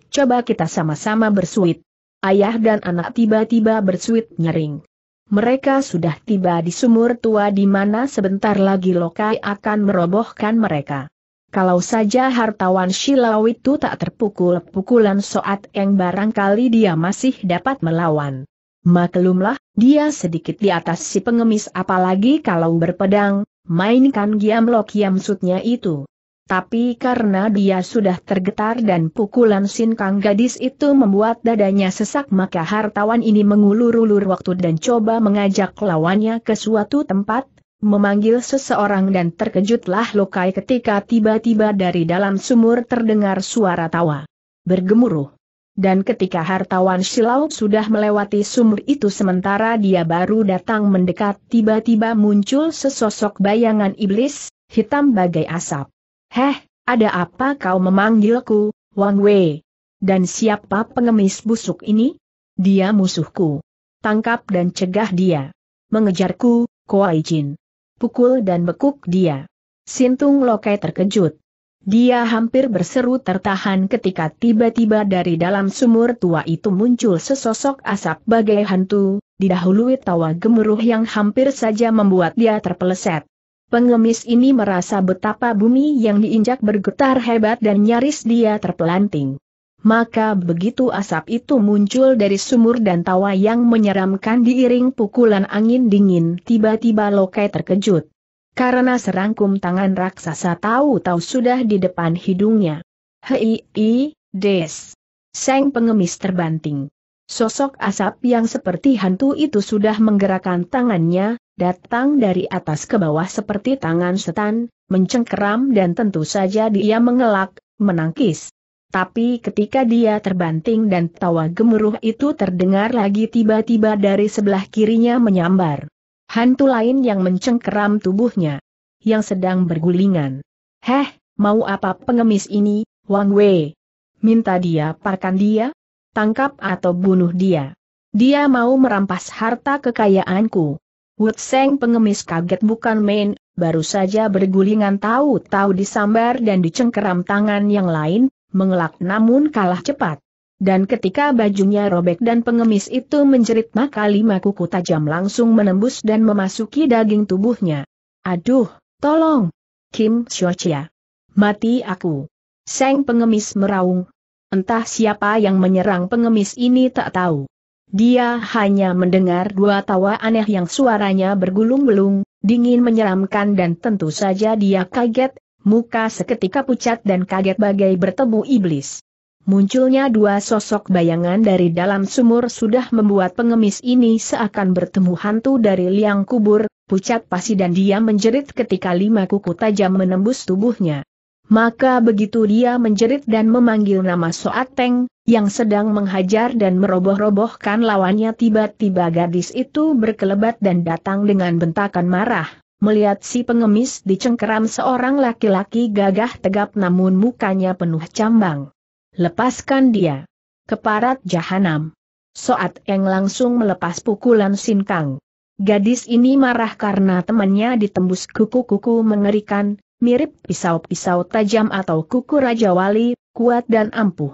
Coba kita sama-sama bersuit. Ayah dan anak tiba-tiba bersuit nyering. Mereka sudah tiba di sumur tua di mana sebentar lagi Lokai akan merobohkan mereka. Kalau saja hartawan Silau itu tak terpukul pukulan Soat yang barangkali dia masih dapat melawan. Maklumlah, dia sedikit di atas si pengemis apalagi kalau berpedang, mainkan Giam lokiam Sutnya itu. Tapi karena dia sudah tergetar dan pukulan sinkang gadis itu membuat dadanya sesak maka hartawan ini mengulur-ulur waktu dan coba mengajak lawannya ke suatu tempat, memanggil seseorang dan terkejutlah Lokai ketika tiba-tiba dari dalam sumur terdengar suara tawa. Bergemuruh. Dan ketika hartawan Silau sudah melewati sumur itu sementara dia baru datang mendekat tiba-tiba muncul sesosok bayangan iblis, hitam bagai asap. Heh, ada apa kau memanggilku, Wang Wei? Dan siapa pengemis busuk ini? Dia musuhku. Tangkap dan cegah dia. Mengejarku, Kuai Jin. Pukul dan bekuk dia. Sintung Lokai terkejut. Dia hampir berseru tertahan ketika tiba-tiba dari dalam sumur tua itu muncul sesosok asap bagai hantu, didahului tawa gemuruh yang hampir saja membuat dia terpeleset. Pengemis ini merasa betapa bumi yang diinjak bergetar hebat dan nyaris dia terpelanting. Maka begitu asap itu muncul dari sumur dan tawa yang menyeramkan diiring pukulan angin dingin tiba-tiba Lokai terkejut. Karena serangkum tangan raksasa tahu-tahu sudah di depan hidungnya. Hei, i, des. Seng pengemis terbanting. Sosok asap yang seperti hantu itu sudah menggerakkan tangannya, datang dari atas ke bawah seperti tangan setan, mencengkeram dan tentu saja dia mengelak, menangkis. Tapi ketika dia terbanting dan tawa gemuruh itu terdengar lagi tiba-tiba dari sebelah kirinya menyambar. Hantu lain yang mencengkeram tubuhnya. Yang sedang bergulingan. Heh, mau apa pengemis ini, Wang Wei? Minta dia parkan dia? Tangkap atau bunuh dia? Dia mau merampas harta kekayaanku. Wu Seng pengemis kaget bukan main, baru saja bergulingan tahu-tahu disambar dan dicengkeram tangan yang lain, mengelak namun kalah cepat. Dan ketika bajunya robek dan pengemis itu menjerit maka lima kuku tajam langsung menembus dan memasuki daging tubuhnya. Aduh, tolong! Kim Shochia. Mati aku. Seng pengemis meraung. Entah siapa yang menyerang pengemis ini tak tahu. Dia hanya mendengar dua tawa aneh yang suaranya bergulung gulung dingin menyeramkan dan tentu saja dia kaget, muka seketika pucat dan kaget bagai bertemu iblis. Munculnya dua sosok bayangan dari dalam sumur sudah membuat pengemis ini seakan bertemu hantu dari liang kubur, pucat pasi dan dia menjerit ketika lima kuku tajam menembus tubuhnya. Maka begitu dia menjerit dan memanggil nama Soateng yang sedang menghajar dan meroboh-robohkan lawannya tiba-tiba gadis itu berkelebat dan datang dengan bentakan marah. Melihat si pengemis dicengkeram seorang laki-laki gagah tegap namun mukanya penuh cambang. Lepaskan dia. Keparat jahanam. Soat Eng langsung melepas pukulan sinkang. Gadis ini marah karena temannya ditembus kuku-kuku mengerikan, mirip pisau-pisau tajam atau kuku Raja Wali, kuat dan ampuh.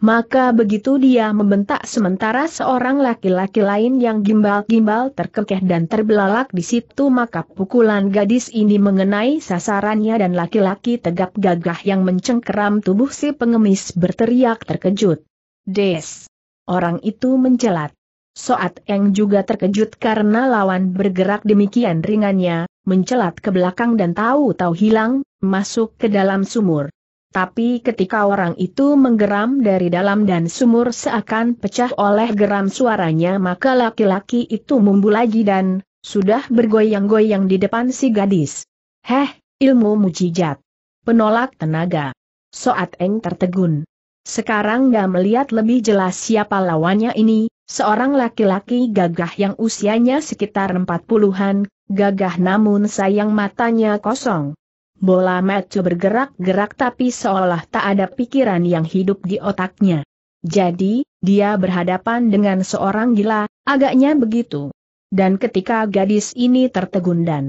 Maka begitu dia membentak sementara seorang laki-laki lain yang gimbal-gimbal terkekeh dan terbelalak di situ maka pukulan gadis ini mengenai sasarannya dan laki-laki tegap gagah yang mencengkeram tubuh si pengemis berteriak terkejut. Des! Orang itu menjelat. Soat Eng juga terkejut karena lawan bergerak demikian ringannya, mencelat ke belakang dan tahu-tahu hilang, masuk ke dalam sumur. Tapi ketika orang itu menggeram dari dalam dan sumur seakan pecah oleh geram suaranya maka laki-laki itu mumbu lagi dan, sudah bergoyang-goyang di depan si gadis. Heh, ilmu mujijat. Penolak tenaga. Soat Eng tertegun. Sekarang gak melihat lebih jelas siapa lawannya ini, seorang laki-laki gagah yang usianya sekitar empat puluhan gagah namun sayang matanya kosong. Bola Matthew bergerak-gerak tapi seolah tak ada pikiran yang hidup di otaknya. Jadi, dia berhadapan dengan seorang gila, agaknya begitu. Dan ketika gadis ini tertegun dan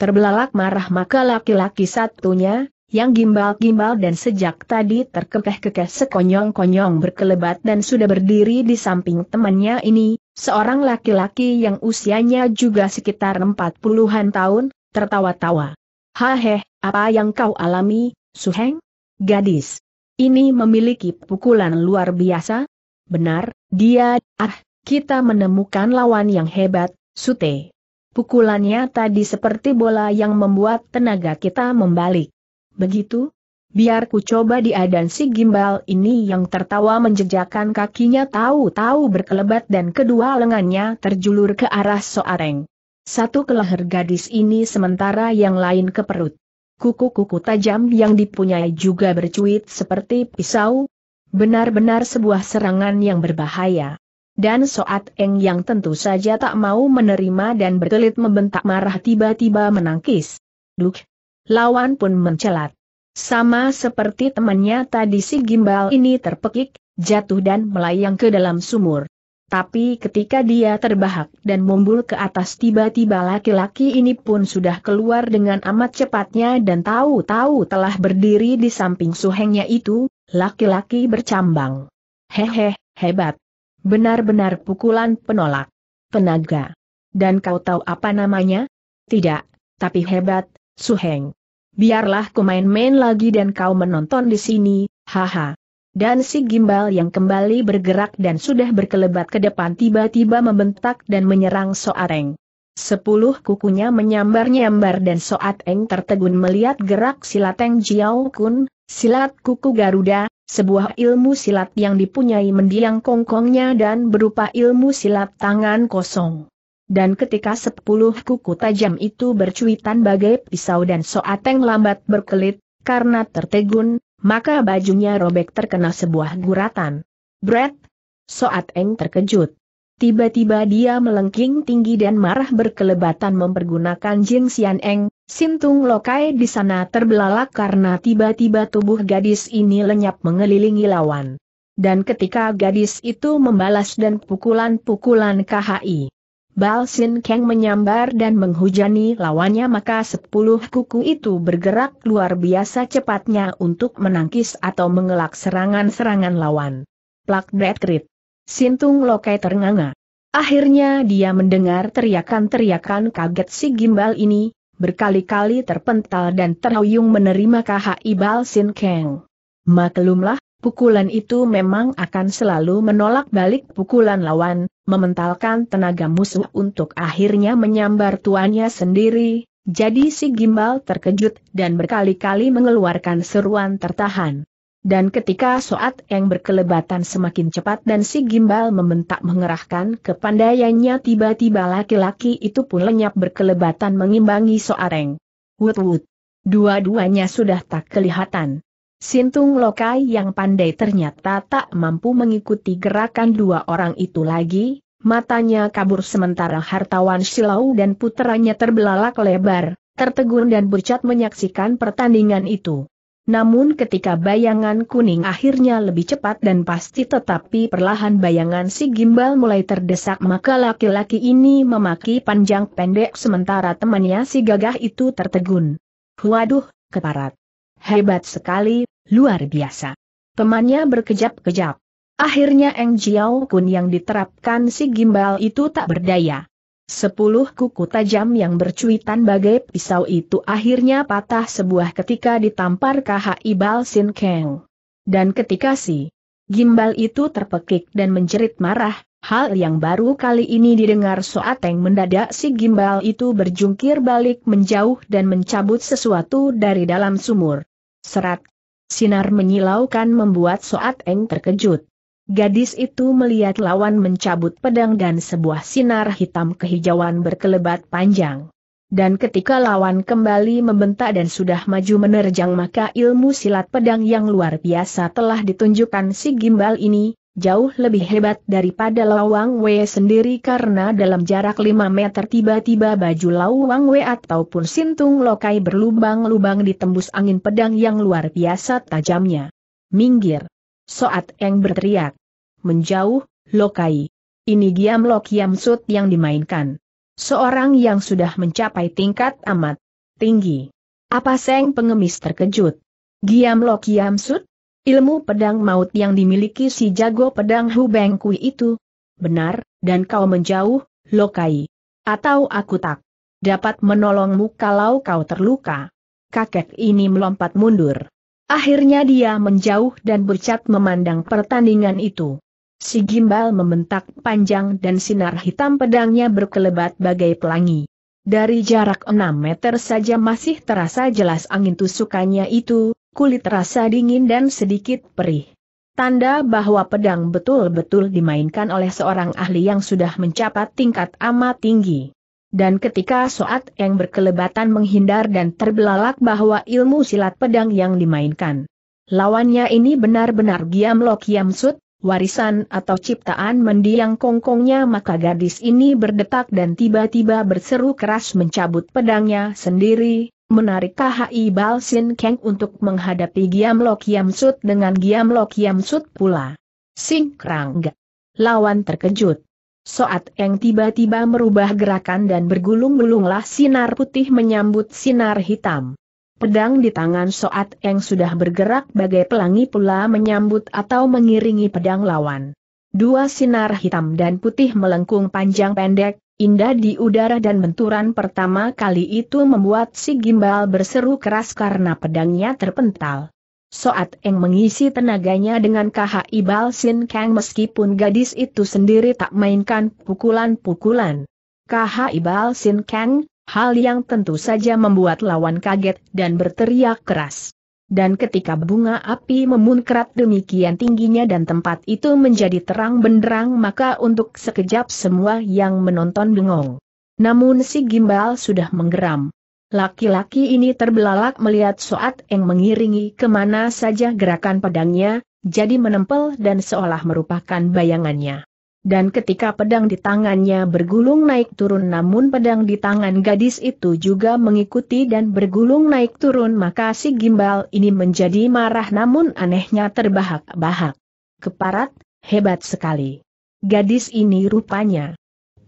terbelalak marah maka laki-laki satunya, yang gimbal-gimbal dan sejak tadi terkekeh-kekeh sekonyong-konyong berkelebat dan sudah berdiri di samping temannya ini, seorang laki-laki yang usianya juga sekitar empat puluhan tahun, tertawa-tawa. Haheh, apa yang kau alami, Suheng? Gadis. Ini memiliki pukulan luar biasa? Benar, dia, ah, kita menemukan lawan yang hebat, Sute. Pukulannya tadi seperti bola yang membuat tenaga kita membalik. Begitu? Biar ku coba dia dan si gimbal ini yang tertawa menjejakkan kakinya tahu-tahu berkelebat dan kedua lengannya terjulur ke arah soareng. Satu ke leher gadis ini sementara yang lain ke perut. Kuku-kuku tajam yang dipunyai juga bercuit seperti pisau. Benar-benar sebuah serangan yang berbahaya. Dan Soat Eng yang tentu saja tak mau menerima dan berkelit membentak marah tiba-tiba menangkis. Duk, lawan pun mencelat. Sama seperti temannya tadi si gimbal ini terpekik, jatuh dan melayang ke dalam sumur. Tapi ketika dia terbahak dan mumbul ke atas tiba-tiba laki-laki ini pun sudah keluar dengan amat cepatnya dan tahu-tahu telah berdiri di samping suhengnya itu, laki-laki bercambang. Hehe, hebat. Benar-benar pukulan penolak. penaga. Dan kau tahu apa namanya? Tidak, tapi hebat, Suheng. Biarlah ku main-main lagi dan kau menonton di sini, haha. Dan si gimbal yang kembali bergerak dan sudah berkelebat ke depan tiba-tiba membentak dan menyerang Soareng. Sepuluh kukunya menyambar-nyambar dan Soateng tertegun melihat gerak silateng Jiao Kun, silat kuku Garuda, sebuah ilmu silat yang dipunyai mendiang kongkongnya dan berupa ilmu silat tangan kosong. Dan ketika sepuluh kuku tajam itu bercuitan bagai pisau dan soateng lambat berkelit, karena tertegun, maka bajunya robek terkena sebuah guratan. Brett! Soateng terkejut. Tiba-tiba dia melengking tinggi dan marah berkelebatan mempergunakan Jing Xianeng. Eng, Sintung Lokai di sana terbelalak karena tiba-tiba tubuh gadis ini lenyap mengelilingi lawan. Dan ketika gadis itu membalas dan pukulan-pukulan KHI Balsin Kang menyambar dan menghujani lawannya maka sepuluh kuku itu bergerak luar biasa cepatnya untuk menangkis atau mengelak serangan-serangan lawan. Plak Detrit. Sintung Lokai ternganga. Akhirnya dia mendengar teriakan-teriakan kaget si gimbal ini, berkali-kali terpental dan terhuyung menerima KHI Balsin Kang. Maklumlah, Pukulan itu memang akan selalu menolak balik pukulan lawan, mementalkan tenaga musuh untuk akhirnya menyambar tuannya sendiri, jadi si Gimbal terkejut dan berkali-kali mengeluarkan seruan tertahan. Dan ketika Soat yang berkelebatan semakin cepat dan si Gimbal membentak mengerahkan kepandaiannya tiba-tiba laki-laki itu pun lenyap berkelebatan mengimbangi Soareng. Wut-wut. Dua-duanya sudah tak kelihatan. Sintung Lokai yang pandai ternyata tak mampu mengikuti gerakan dua orang itu lagi, matanya kabur sementara hartawan Silau dan puteranya terbelalak lebar, tertegun dan bercat menyaksikan pertandingan itu. Namun ketika bayangan kuning akhirnya lebih cepat dan pasti tetapi perlahan bayangan si gimbal mulai terdesak maka laki-laki ini memaki panjang pendek sementara temannya si gagah itu tertegun. Waduh, keparat. Hebat sekali, Luar biasa. Temannya berkejap-kejap. Akhirnya Eng Jiao Kun yang diterapkan si gimbal itu tak berdaya. Sepuluh kuku tajam yang bercuitan bagai pisau itu akhirnya patah sebuah ketika ditampar KHI Ibal Sin Keng. Dan ketika si gimbal itu terpekik dan menjerit marah, hal yang baru kali ini didengar Soateng mendadak si gimbal itu berjungkir balik menjauh dan mencabut sesuatu dari dalam sumur. Serat Sinar menyilaukan membuat Soat Eng terkejut. Gadis itu melihat lawan mencabut pedang dan sebuah sinar hitam kehijauan berkelebat panjang. Dan ketika lawan kembali membentak dan sudah maju menerjang maka ilmu silat pedang yang luar biasa telah ditunjukkan si Gimbal ini, jauh lebih hebat daripada Lawang Wei sendiri karena dalam jarak 5 meter tiba-tiba baju Lawang Wei ataupun sintung lokai berlubang-lubang ditembus angin pedang yang luar biasa tajamnya. Minggir! Soat Eng berteriak. Menjauh, lokai. Ini Giam Lok Kiam Sut yang dimainkan. Seorang yang sudah mencapai tingkat amat tinggi. Apa Seng pengemis terkejut? Giam Lok Kiam Sut? Ilmu pedang maut yang dimiliki si jago pedang Hubeng Kui itu. Benar, dan kau menjauh, Lokai. Atau aku tak dapat menolongmu kalau kau terluka. Kakek ini melompat mundur. Akhirnya dia menjauh dan bercat memandang pertandingan itu. Si gimbal membentak panjang dan sinar hitam pedangnya berkelebat bagai pelangi. Dari jarak 6 meter saja masih terasa jelas angin tusukannya itu, kulit rasa dingin dan sedikit perih. Tanda bahwa pedang betul-betul dimainkan oleh seorang ahli yang sudah mencapai tingkat amat tinggi. Dan ketika Soat yang berkelebatan menghindar dan terbelalak bahwa ilmu silat pedang yang dimainkan. Lawannya ini benar-benar Giam Lo Kiam Sut, warisan atau ciptaan mendiang kongkongnya maka gadis ini berdetak dan tiba-tiba berseru keras mencabut pedangnya sendiri, menarik KHI Balsin Keng untuk menghadapi Giam Lok Kiam Sut dengan Giam Lok Kiam Sut pula. Singkrang. Lawan terkejut. Soat Eng tiba-tiba merubah gerakan dan bergulung-gulunglah sinar putih menyambut sinar hitam. Pedang di tangan Soat Eng sudah bergerak bagai pelangi pula menyambut atau mengiringi pedang lawan. Dua sinar hitam dan putih melengkung panjang pendek, Indah di udara dan benturan pertama kali itu membuat si gimbal berseru keras karena pedangnya terpental. Soat Eng mengisi tenaganya dengan KHI Balsin Kang meskipun gadis itu sendiri tak mainkan pukulan-pukulan. KHI Balsin Kang, hal yang tentu saja membuat lawan kaget dan berteriak keras. Dan ketika bunga api memunkrat demikian tingginya dan tempat itu menjadi terang benderang maka untuk sekejap semua yang menonton bengong. Namun si gimbal sudah menggeram. Laki-laki ini terbelalak melihat Soat Eng mengiringi kemana saja gerakan pedangnya, jadi menempel dan seolah merupakan bayangannya. Dan ketika pedang di tangannya bergulung naik turun namun pedang di tangan gadis itu juga mengikuti dan bergulung naik turun maka si gimbal ini menjadi marah namun anehnya terbahak-bahak. Keparat, hebat sekali. Gadis ini rupanya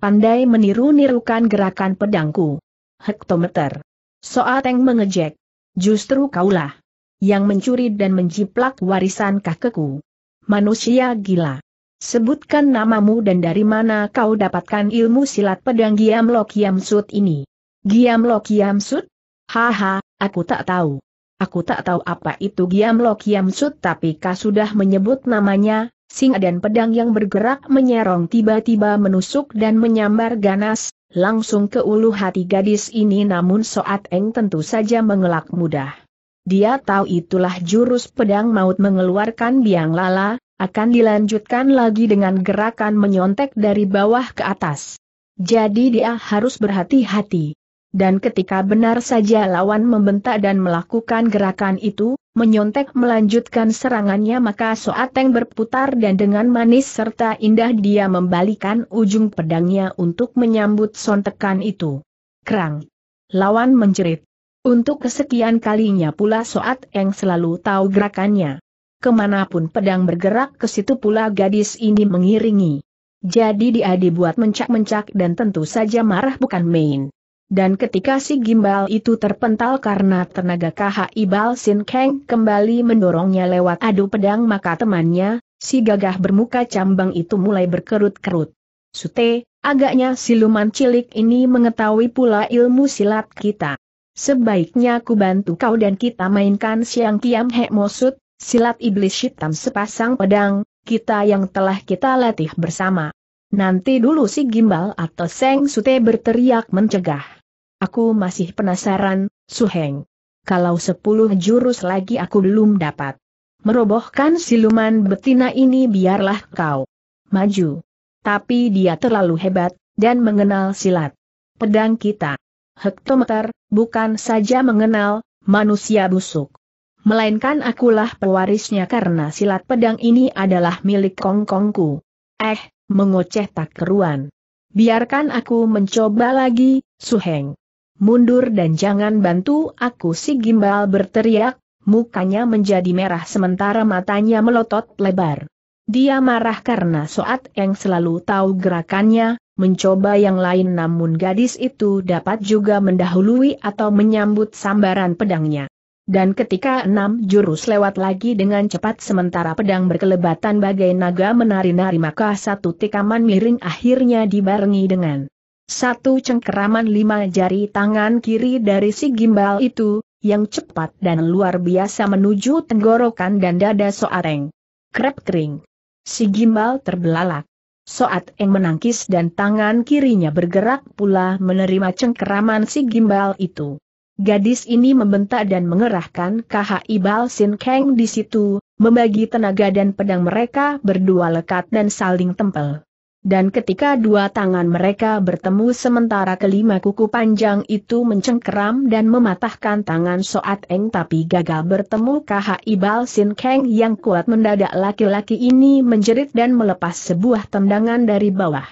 pandai meniru-nirukan gerakan pedangku. Hektometer. Soateng mengejek. Justru kaulah yang mencuri dan menjiplak warisan kakekku. Manusia gila. Sebutkan namamu dan dari mana kau dapatkan ilmu silat pedang Giam Lok Kiam Sut ini. Giam Lok Kiam Sut? Haha, aku tak tahu. Aku tak tahu apa itu Giam Lok Kiam Sut tapi kau sudah menyebut namanya, Singa dan pedang yang bergerak menyerong tiba-tiba menusuk dan menyambar ganas, langsung ke ulu hati gadis ini namun Soat Eng tentu saja mengelak mudah. Dia tahu itulah jurus pedang maut mengeluarkan biang lala, akan dilanjutkan lagi dengan gerakan menyontek dari bawah ke atas. Jadi dia harus berhati-hati. Dan ketika benar saja lawan membentak dan melakukan gerakan itu, menyontek melanjutkan serangannya maka Soateng berputar dan dengan manis serta indah dia membalikan ujung pedangnya untuk menyambut sontekan itu. Kerang. Lawan menjerit. Untuk kesekian kalinya pula Soateng selalu tahu gerakannya. Kemanapun pedang bergerak ke situ pula gadis ini mengiringi. Jadi dia dibuat mencak-mencak dan tentu saja marah bukan main. Dan ketika si gimbal itu terpental karena tenaga KHI ibal Sin Kang kembali mendorongnya lewat adu pedang maka temannya, si gagah bermuka cambang itu mulai berkerut-kerut. Sute, agaknya siluman cilik ini mengetahui pula ilmu silat kita. Sebaiknya ku bantu kau dan kita mainkan siang kiam hek mosut, silat iblis hitam sepasang pedang, kita yang telah kita latih bersama. Nanti dulu si Gimbal atau Seng Sute berteriak mencegah. Aku masih penasaran, Suheng. Kalau sepuluh jurus lagi aku belum dapat. Merobohkan siluman betina ini biarlah kau maju. Tapi dia terlalu hebat, dan mengenal silat. Pedang kita. Hektometer, bukan saja mengenal, manusia busuk melainkan akulah pewarisnya karena silat pedang ini adalah milik kongkongku. Eh, mengoceh tak keruan. Biarkan aku mencoba lagi, Suheng. Mundur dan jangan bantu aku si gimbal berteriak, mukanya menjadi merah sementara matanya melotot lebar. Dia marah karena Soat yang selalu tahu gerakannya, mencoba yang lain namun gadis itu dapat juga mendahului atau menyambut sambaran pedangnya. Dan ketika enam jurus lewat lagi dengan cepat sementara pedang berkelebatan bagai naga menari-nari maka satu tikaman miring akhirnya dibarengi dengan satu cengkeraman lima jari tangan kiri dari si gimbal itu, yang cepat dan luar biasa menuju tenggorokan dan dada Soareng. Krep kering. Si gimbal terbelalak. Soat yang menangkis dan tangan kirinya bergerak pula menerima cengkeraman si gimbal itu. Gadis ini membentak dan mengerahkan KHI Ibal Sin Kang di situ, membagi tenaga dan pedang mereka berdua lekat dan saling tempel. Dan ketika dua tangan mereka bertemu sementara kelima kuku panjang itu mencengkeram dan mematahkan tangan Soat Eng tapi gagal bertemu KHI Ibal Sin Kang yang kuat mendadak laki-laki ini menjerit dan melepas sebuah tendangan dari bawah.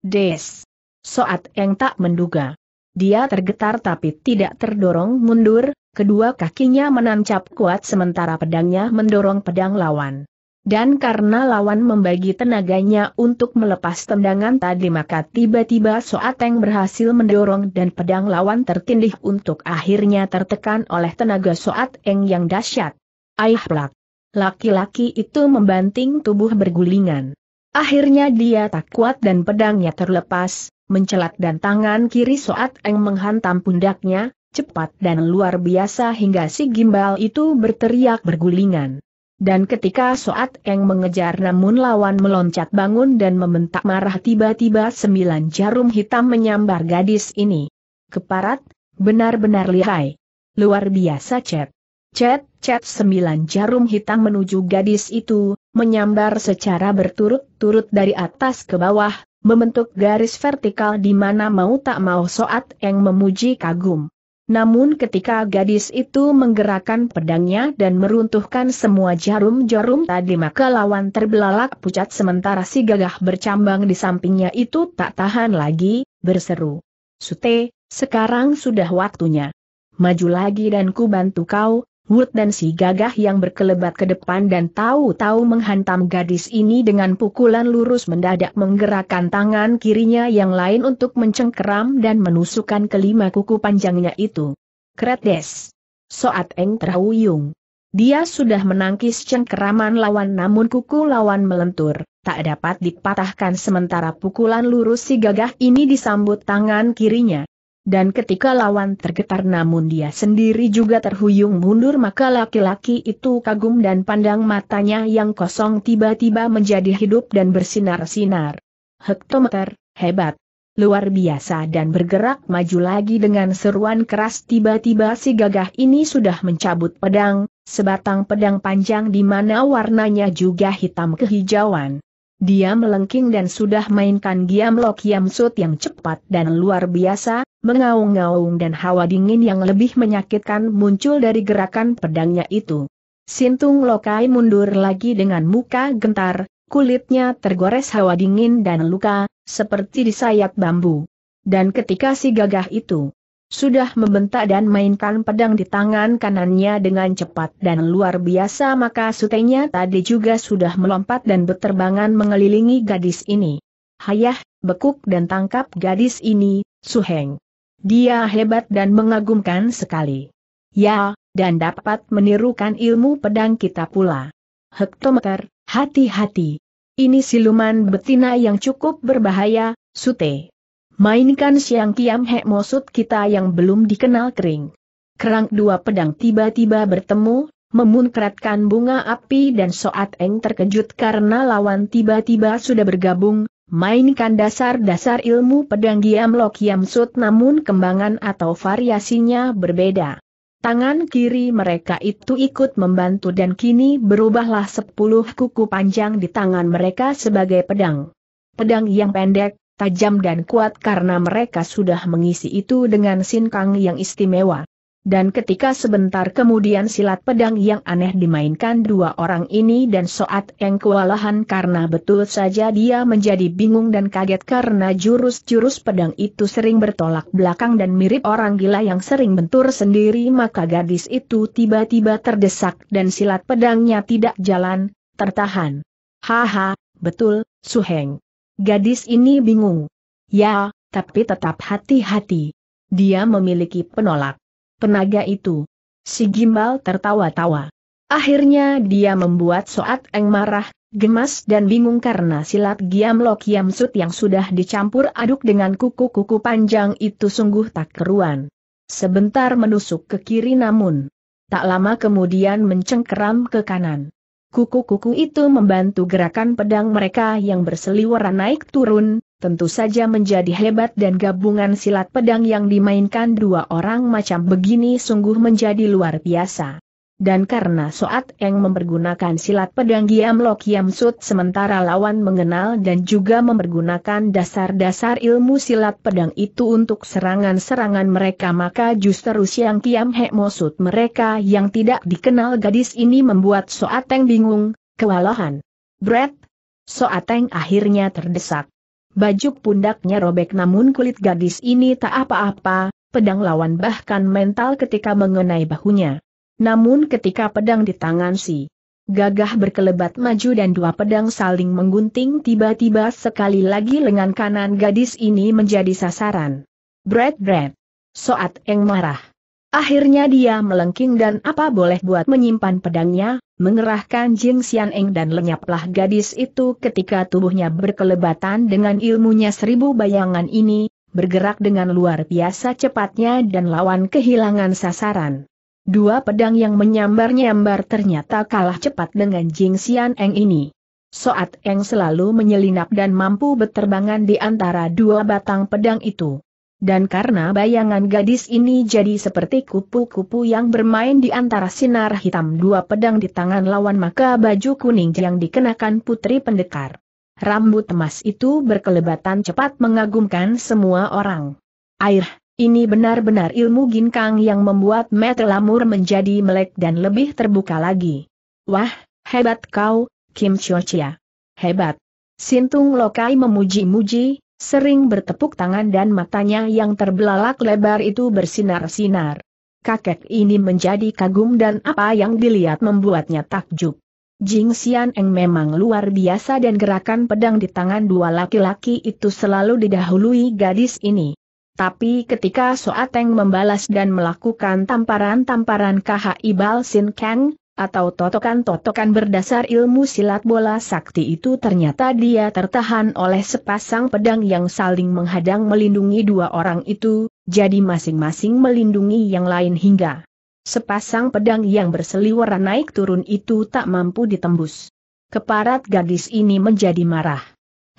Des! Soat Eng tak menduga. Dia tergetar tapi tidak terdorong mundur, kedua kakinya menancap kuat sementara pedangnya mendorong pedang lawan. Dan karena lawan membagi tenaganya untuk melepas tendangan tadi maka tiba-tiba Soateng berhasil mendorong dan pedang lawan tertindih untuk akhirnya tertekan oleh tenaga Soateng yang dahsyat. Aih plak. Laki-laki itu membanting tubuh bergulingan. Akhirnya dia tak kuat dan pedangnya terlepas, mencelat dan tangan kiri Soat Eng menghantam pundaknya, cepat dan luar biasa hingga si gimbal itu berteriak bergulingan. Dan ketika Soat Eng mengejar namun lawan meloncat bangun dan mementak marah tiba-tiba sembilan jarum hitam menyambar gadis ini. Keparat, benar-benar lihai. Luar biasa Cet. Cet, cet sembilan jarum hitam menuju gadis itu, menyambar secara berturut-turut dari atas ke bawah, membentuk garis vertikal di mana mau tak mau Soat Eng memuji kagum. Namun ketika gadis itu menggerakkan pedangnya dan meruntuhkan semua jarum-jarum tadi maka lawan terbelalak pucat sementara si gagah bercambang di sampingnya itu tak tahan lagi, berseru. Sute, sekarang sudah waktunya. Maju lagi dan ku bantu kau, Wood dan si gagah yang berkelebat ke depan dan tahu-tahu menghantam gadis ini dengan pukulan lurus mendadak menggerakkan tangan kirinya yang lain untuk mencengkeram dan menusukkan kelima kuku panjangnya itu. Kretes. Soat Eng Terhuyung. Dia sudah menangkis cengkeraman lawan namun kuku lawan melentur, tak dapat dipatahkan sementara pukulan lurus si gagah ini disambut tangan kirinya dan ketika lawan tergetar namun dia sendiri juga terhuyung mundur maka laki-laki itu kagum dan pandang matanya yang kosong tiba-tiba menjadi hidup dan bersinar-sinar. Hektometer, hebat luar biasa dan bergerak maju lagi dengan seruan keras tiba-tiba si gagah ini sudah mencabut pedang, sebatang pedang panjang di mana warnanya juga hitam kehijauan. Dia melengking dan sudah mainkan Giam lok Kiam Sut yang cepat dan luar biasa, mengaung-ngaung dan hawa dingin yang lebih menyakitkan muncul dari gerakan pedangnya itu. Sintung Lokai mundur lagi dengan muka gentar, kulitnya tergores hawa dingin dan luka, seperti disayat bambu. Dan ketika si gagah itu sudah membentak dan mainkan pedang di tangan kanannya dengan cepat dan luar biasa maka sutenya tadi juga sudah melompat dan berterbangan mengelilingi gadis ini. Hayah, bekuk dan tangkap gadis ini, Suheng. Dia hebat dan mengagumkan sekali. Ya, dan dapat menirukan ilmu pedang kita pula. Hektometer, hati-hati. Ini siluman betina yang cukup berbahaya, Sute. Mainkan siang kiam hek mosut kita yang belum dikenal kering. Kerang dua pedang tiba-tiba bertemu, memunkratkan bunga api dan soat eng terkejut karena lawan tiba-tiba sudah bergabung, mainkan dasar-dasar ilmu pedang giam lo kiam sut namun kembangan atau variasinya berbeda. Tangan kiri mereka itu ikut membantu dan kini berubahlah sepuluh kuku panjang di tangan mereka sebagai pedang. Pedang yang pendek, tajam dan kuat karena mereka sudah mengisi itu dengan sinkang yang istimewa. Dan ketika sebentar kemudian silat pedang yang aneh dimainkan dua orang ini dan Soat yang kewalahan karena betul saja dia menjadi bingung dan kaget karena jurus-jurus pedang itu sering bertolak belakang dan mirip orang gila yang sering bentur sendiri maka gadis itu tiba-tiba terdesak dan silat pedangnya tidak jalan, tertahan. Haha, betul, Suheng. Gadis ini bingung. Ya, tapi tetap hati-hati. Dia memiliki penolak. Penaga itu. Si Gimbal tertawa-tawa. Akhirnya dia membuat Soat Eng marah, gemas dan bingung karena silat Giam Lok Kiam Sut yang sudah dicampur aduk dengan kuku-kuku panjang itu sungguh tak keruan. Sebentar menusuk ke kiri namun. Tak lama kemudian mencengkeram ke kanan. Kuku-kuku itu membantu gerakan pedang mereka yang berseliweran naik turun, tentu saja menjadi hebat dan gabungan silat pedang yang dimainkan dua orang macam begini sungguh menjadi luar biasa. Dan karena Soat Eng mempergunakan silat pedang Giam lok Kiam Sut sementara lawan mengenal dan juga mempergunakan dasar-dasar ilmu silat pedang itu untuk serangan-serangan mereka maka justru Siang Kiam Hek Mo mereka yang tidak dikenal gadis ini membuat Soat Eng bingung, kewalahan. Brett, Soat Eng akhirnya terdesak. Baju pundaknya robek namun kulit gadis ini tak apa-apa, pedang lawan bahkan mental ketika mengenai bahunya. Namun ketika pedang di tangan si gagah berkelebat maju dan dua pedang saling menggunting tiba-tiba sekali lagi lengan kanan gadis ini menjadi sasaran. Brad, bread. Soat Eng marah. Akhirnya dia melengking dan apa boleh buat menyimpan pedangnya, mengerahkan Jing Xian Eng dan lenyaplah gadis itu ketika tubuhnya berkelebatan dengan ilmunya seribu bayangan ini, bergerak dengan luar biasa cepatnya dan lawan kehilangan sasaran. Dua pedang yang menyambar-nyambar ternyata kalah cepat dengan Jing Xian Eng ini. Soat Eng selalu menyelinap dan mampu berterbangan di antara dua batang pedang itu. Dan karena bayangan gadis ini jadi seperti kupu-kupu yang bermain di antara sinar hitam dua pedang di tangan lawan maka baju kuning yang dikenakan putri pendekar. Rambut emas itu berkelebatan cepat mengagumkan semua orang. Air, ini benar-benar ilmu ginkang yang membuat mata lamur menjadi melek dan lebih terbuka lagi. Wah, hebat kau, Kim Chia. Hebat. Sintung Lokai memuji-muji, sering bertepuk tangan dan matanya yang terbelalak lebar itu bersinar-sinar. Kakek ini menjadi kagum dan apa yang dilihat membuatnya takjub. Jing Xian Eng memang luar biasa dan gerakan pedang di tangan dua laki-laki itu selalu didahului gadis ini. Tapi ketika Soateng membalas dan melakukan tamparan-tamparan KHI Balsin Kang, atau totokan-totokan berdasar ilmu silat bola sakti itu ternyata dia tertahan oleh sepasang pedang yang saling menghadang melindungi dua orang itu, jadi masing-masing melindungi yang lain hingga sepasang pedang yang berseliweran naik turun itu tak mampu ditembus. Keparat gadis ini menjadi marah.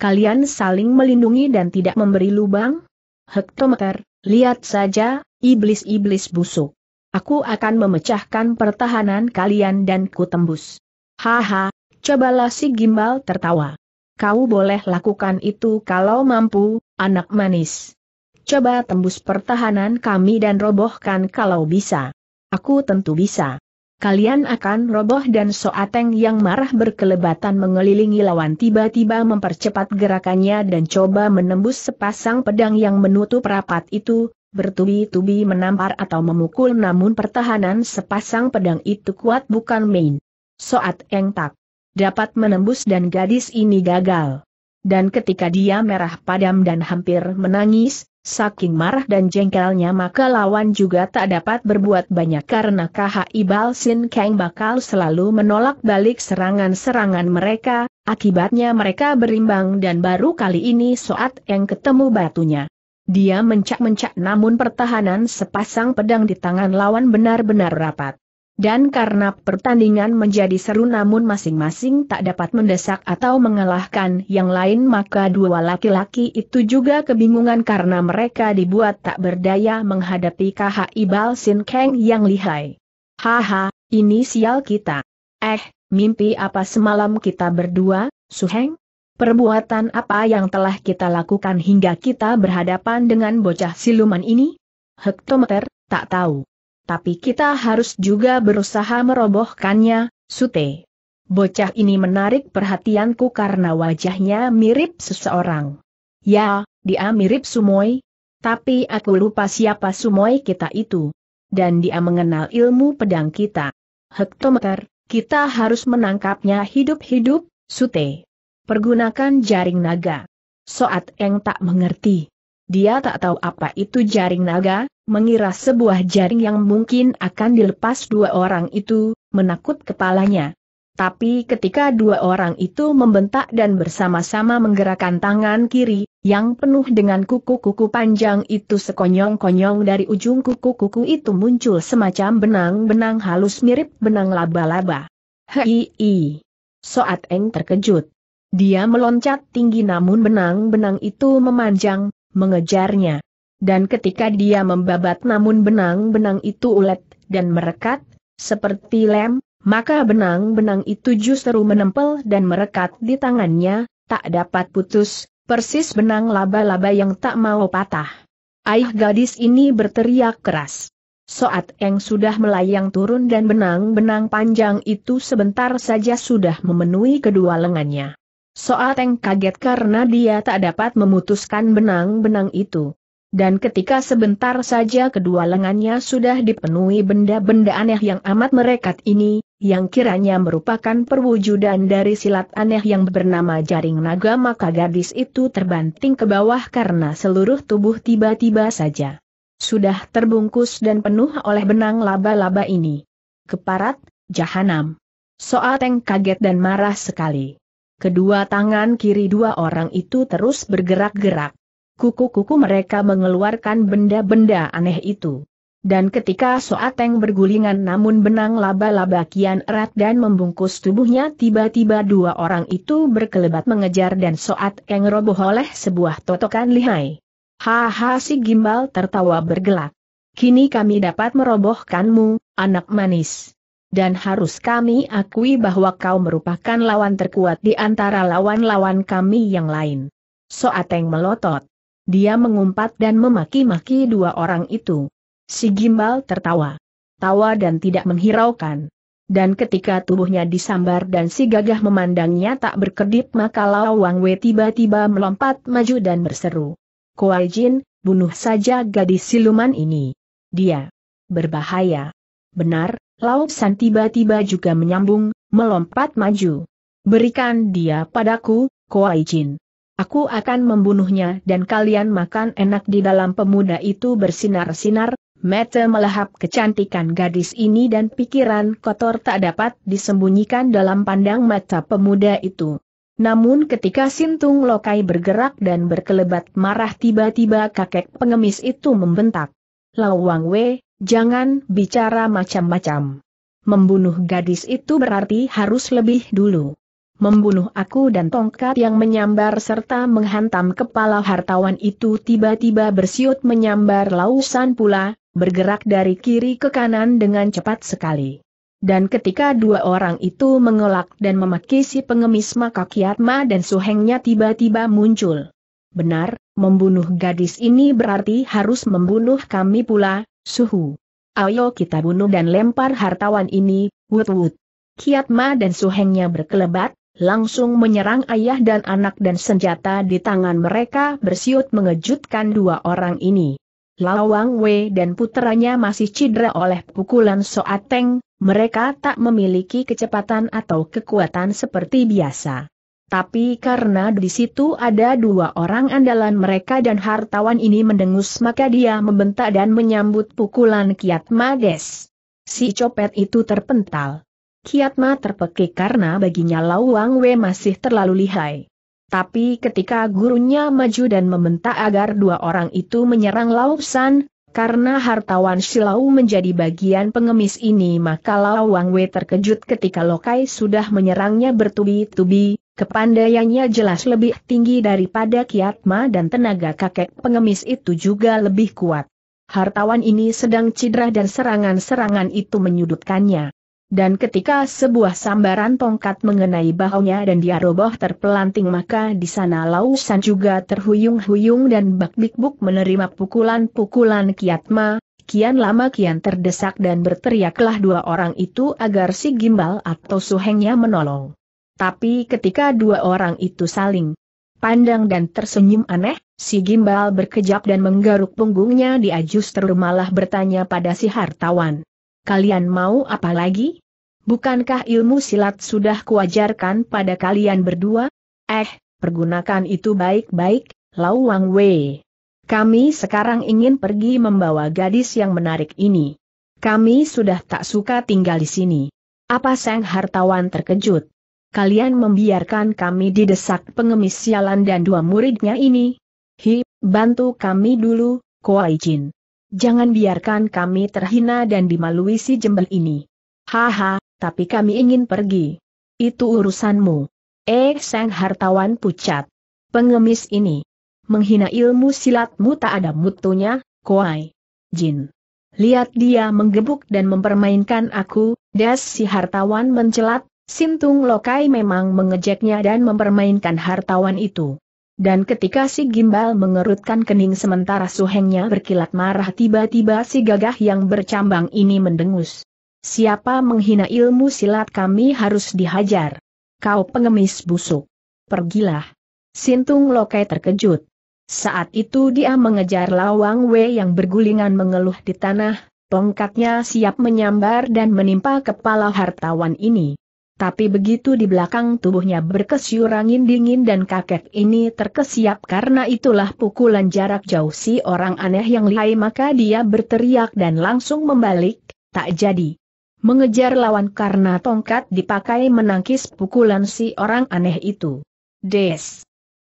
Kalian saling melindungi dan tidak memberi lubang? hektometer, lihat saja, iblis-iblis busuk. Aku akan memecahkan pertahanan kalian dan kutembus. Haha, cobalah si Gimbal tertawa. Kau boleh lakukan itu kalau mampu, anak manis. Coba tembus pertahanan kami dan robohkan kalau bisa. Aku tentu bisa kalian akan roboh dan Soateng yang marah berkelebatan mengelilingi lawan tiba-tiba mempercepat gerakannya dan coba menembus sepasang pedang yang menutup rapat itu, bertubi-tubi menampar atau memukul namun pertahanan sepasang pedang itu kuat bukan main. Soateng tak dapat menembus dan gadis ini gagal. Dan ketika dia merah padam dan hampir menangis, Saking marah dan jengkelnya maka lawan juga tak dapat berbuat banyak karena KHI Sin Kang bakal selalu menolak balik serangan-serangan mereka, akibatnya mereka berimbang dan baru kali ini Soat yang ketemu batunya. Dia mencak-mencak namun pertahanan sepasang pedang di tangan lawan benar-benar rapat. Dan karena pertandingan menjadi seru namun masing-masing tak dapat mendesak atau mengalahkan yang lain maka dua laki-laki itu juga kebingungan karena mereka dibuat tak berdaya menghadapi KHI Ibal Sin Kang yang lihai. Haha, ini sial kita. Eh, mimpi apa semalam kita berdua, Suheng? Perbuatan apa yang telah kita lakukan hingga kita berhadapan dengan bocah siluman ini? Hektometer, tak tahu. Tapi kita harus juga berusaha merobohkannya, Sute. Bocah ini menarik perhatianku karena wajahnya mirip seseorang. Ya, dia mirip Sumoy. Tapi aku lupa siapa Sumoy kita itu. Dan dia mengenal ilmu pedang kita. Hektometer, kita harus menangkapnya hidup-hidup, Sute. Pergunakan jaring naga. Soat Eng tak mengerti. Dia tak tahu apa itu jaring naga, mengira sebuah jaring yang mungkin akan dilepas dua orang itu, menakut kepalanya. Tapi ketika dua orang itu membentak dan bersama-sama menggerakkan tangan kiri, yang penuh dengan kuku-kuku panjang itu sekonyong-konyong dari ujung kuku-kuku itu muncul semacam benang-benang halus mirip benang laba-laba. Hei, Soat Eng terkejut. Dia meloncat tinggi namun benang-benang itu memanjang, mengejarnya. Dan ketika dia membabat namun benang-benang itu ulet, dan merekat, seperti lem, maka benang-benang itu justru menempel dan merekat di tangannya, tak dapat putus, persis benang laba-laba yang tak mau patah. Ayah gadis ini berteriak keras. Soat Eng sudah melayang turun dan benang-benang panjang itu sebentar saja sudah memenuhi kedua lengannya. Soateng kaget karena dia tak dapat memutuskan benang-benang itu. Dan ketika sebentar saja kedua lengannya sudah dipenuhi benda-benda aneh yang amat merekat ini, yang kiranya merupakan perwujudan dari silat aneh yang bernama jaring naga maka gadis itu terbanting ke bawah karena seluruh tubuh tiba-tiba saja sudah terbungkus dan penuh oleh benang laba-laba ini. Keparat, jahanam. Soal kaget dan marah sekali kedua tangan kiri dua orang itu terus bergerak-gerak. Kuku-kuku mereka mengeluarkan benda-benda aneh itu. Dan ketika Soateng bergulingan namun benang laba-laba kian erat dan membungkus tubuhnya tiba-tiba dua orang itu berkelebat mengejar dan Soateng roboh oleh sebuah totokan lihai. Haha si gimbal tertawa bergelak. Kini kami dapat merobohkanmu, anak manis dan harus kami akui bahwa kau merupakan lawan terkuat di antara lawan-lawan kami yang lain. Soateng melotot. Dia mengumpat dan memaki-maki dua orang itu. Si Gimbal tertawa. Tawa dan tidak menghiraukan. Dan ketika tubuhnya disambar dan si gagah memandangnya tak berkedip maka Lawang Wei tiba-tiba melompat maju dan berseru. Kuai Jin, bunuh saja gadis siluman ini. Dia berbahaya. Benar, San tiba-tiba juga menyambung, melompat maju. Berikan dia padaku, Kuai Jin. Aku akan membunuhnya dan kalian makan enak di dalam pemuda itu bersinar-sinar, mata melahap kecantikan gadis ini dan pikiran kotor tak dapat disembunyikan dalam pandang mata pemuda itu. Namun ketika Sintung Lokai bergerak dan berkelebat marah tiba-tiba kakek pengemis itu membentak. Lau Wang Wei, Jangan bicara macam-macam. Membunuh gadis itu berarti harus lebih dulu. Membunuh aku dan tongkat yang menyambar serta menghantam kepala hartawan itu tiba-tiba bersiut menyambar lausan pula, bergerak dari kiri ke kanan dengan cepat sekali. Dan ketika dua orang itu mengelak dan memaki si pengemis maka Kiatma dan Suhengnya tiba-tiba muncul. Benar, membunuh gadis ini berarti harus membunuh kami pula, Suhu. Ayo kita bunuh dan lempar hartawan ini, wut-wut. Kiatma dan suhengnya berkelebat, langsung menyerang ayah dan anak dan senjata di tangan mereka bersiut mengejutkan dua orang ini. Lawang Wei dan putranya masih cedera oleh pukulan Soateng, mereka tak memiliki kecepatan atau kekuatan seperti biasa. Tapi karena di situ ada dua orang andalan mereka dan hartawan ini mendengus maka dia membentak dan menyambut pukulan Kiat Mades. Si copet itu terpental. Kiat Ma terpekik karena baginya Lawang Wei masih terlalu lihai. Tapi ketika gurunya maju dan membentak agar dua orang itu menyerang Lausan, karena hartawan Silau menjadi bagian pengemis ini maka Lauang Wei terkejut ketika Lokai sudah menyerangnya bertubi-tubi, Kepandaiannya jelas lebih tinggi daripada Kiatma dan tenaga kakek pengemis itu juga lebih kuat. Hartawan ini sedang cedera dan serangan-serangan itu menyudutkannya. Dan ketika sebuah sambaran tongkat mengenai bahunya dan dia roboh terpelanting maka di sana Lausan juga terhuyung-huyung dan bak bikbuk menerima pukulan-pukulan Kiatma, kian lama kian terdesak dan berteriaklah dua orang itu agar si Gimbal atau Suhengnya menolong. Tapi ketika dua orang itu saling pandang dan tersenyum aneh, si Gimbal berkejap dan menggaruk punggungnya dia justru malah bertanya pada si hartawan. Kalian mau apa lagi? Bukankah ilmu silat sudah kuajarkan pada kalian berdua? Eh, pergunakan itu baik-baik, Lau Wang Wei. Kami sekarang ingin pergi membawa gadis yang menarik ini. Kami sudah tak suka tinggal di sini. Apa sang hartawan terkejut? kalian membiarkan kami didesak pengemis sialan dan dua muridnya ini? Hi, bantu kami dulu, Kuai Jin. Jangan biarkan kami terhina dan dimalui si jembel ini. Haha, tapi kami ingin pergi. Itu urusanmu. Eh, sang hartawan pucat. Pengemis ini. Menghina ilmu silatmu tak ada mutunya, Kuai. Jin. Lihat dia menggebuk dan mempermainkan aku, das si hartawan mencelat, Sintung Lokai memang mengejeknya dan mempermainkan hartawan itu. Dan ketika si Gimbal mengerutkan kening sementara suhengnya berkilat marah tiba-tiba si gagah yang bercambang ini mendengus. Siapa menghina ilmu silat kami harus dihajar. Kau pengemis busuk. Pergilah. Sintung Lokai terkejut. Saat itu dia mengejar Lawang Wei yang bergulingan mengeluh di tanah, tongkatnya siap menyambar dan menimpa kepala hartawan ini. Tapi begitu di belakang tubuhnya berkesyur angin dingin dan kakek ini terkesiap karena itulah pukulan jarak jauh si orang aneh yang lihai maka dia berteriak dan langsung membalik, tak jadi. Mengejar lawan karena tongkat dipakai menangkis pukulan si orang aneh itu. Des.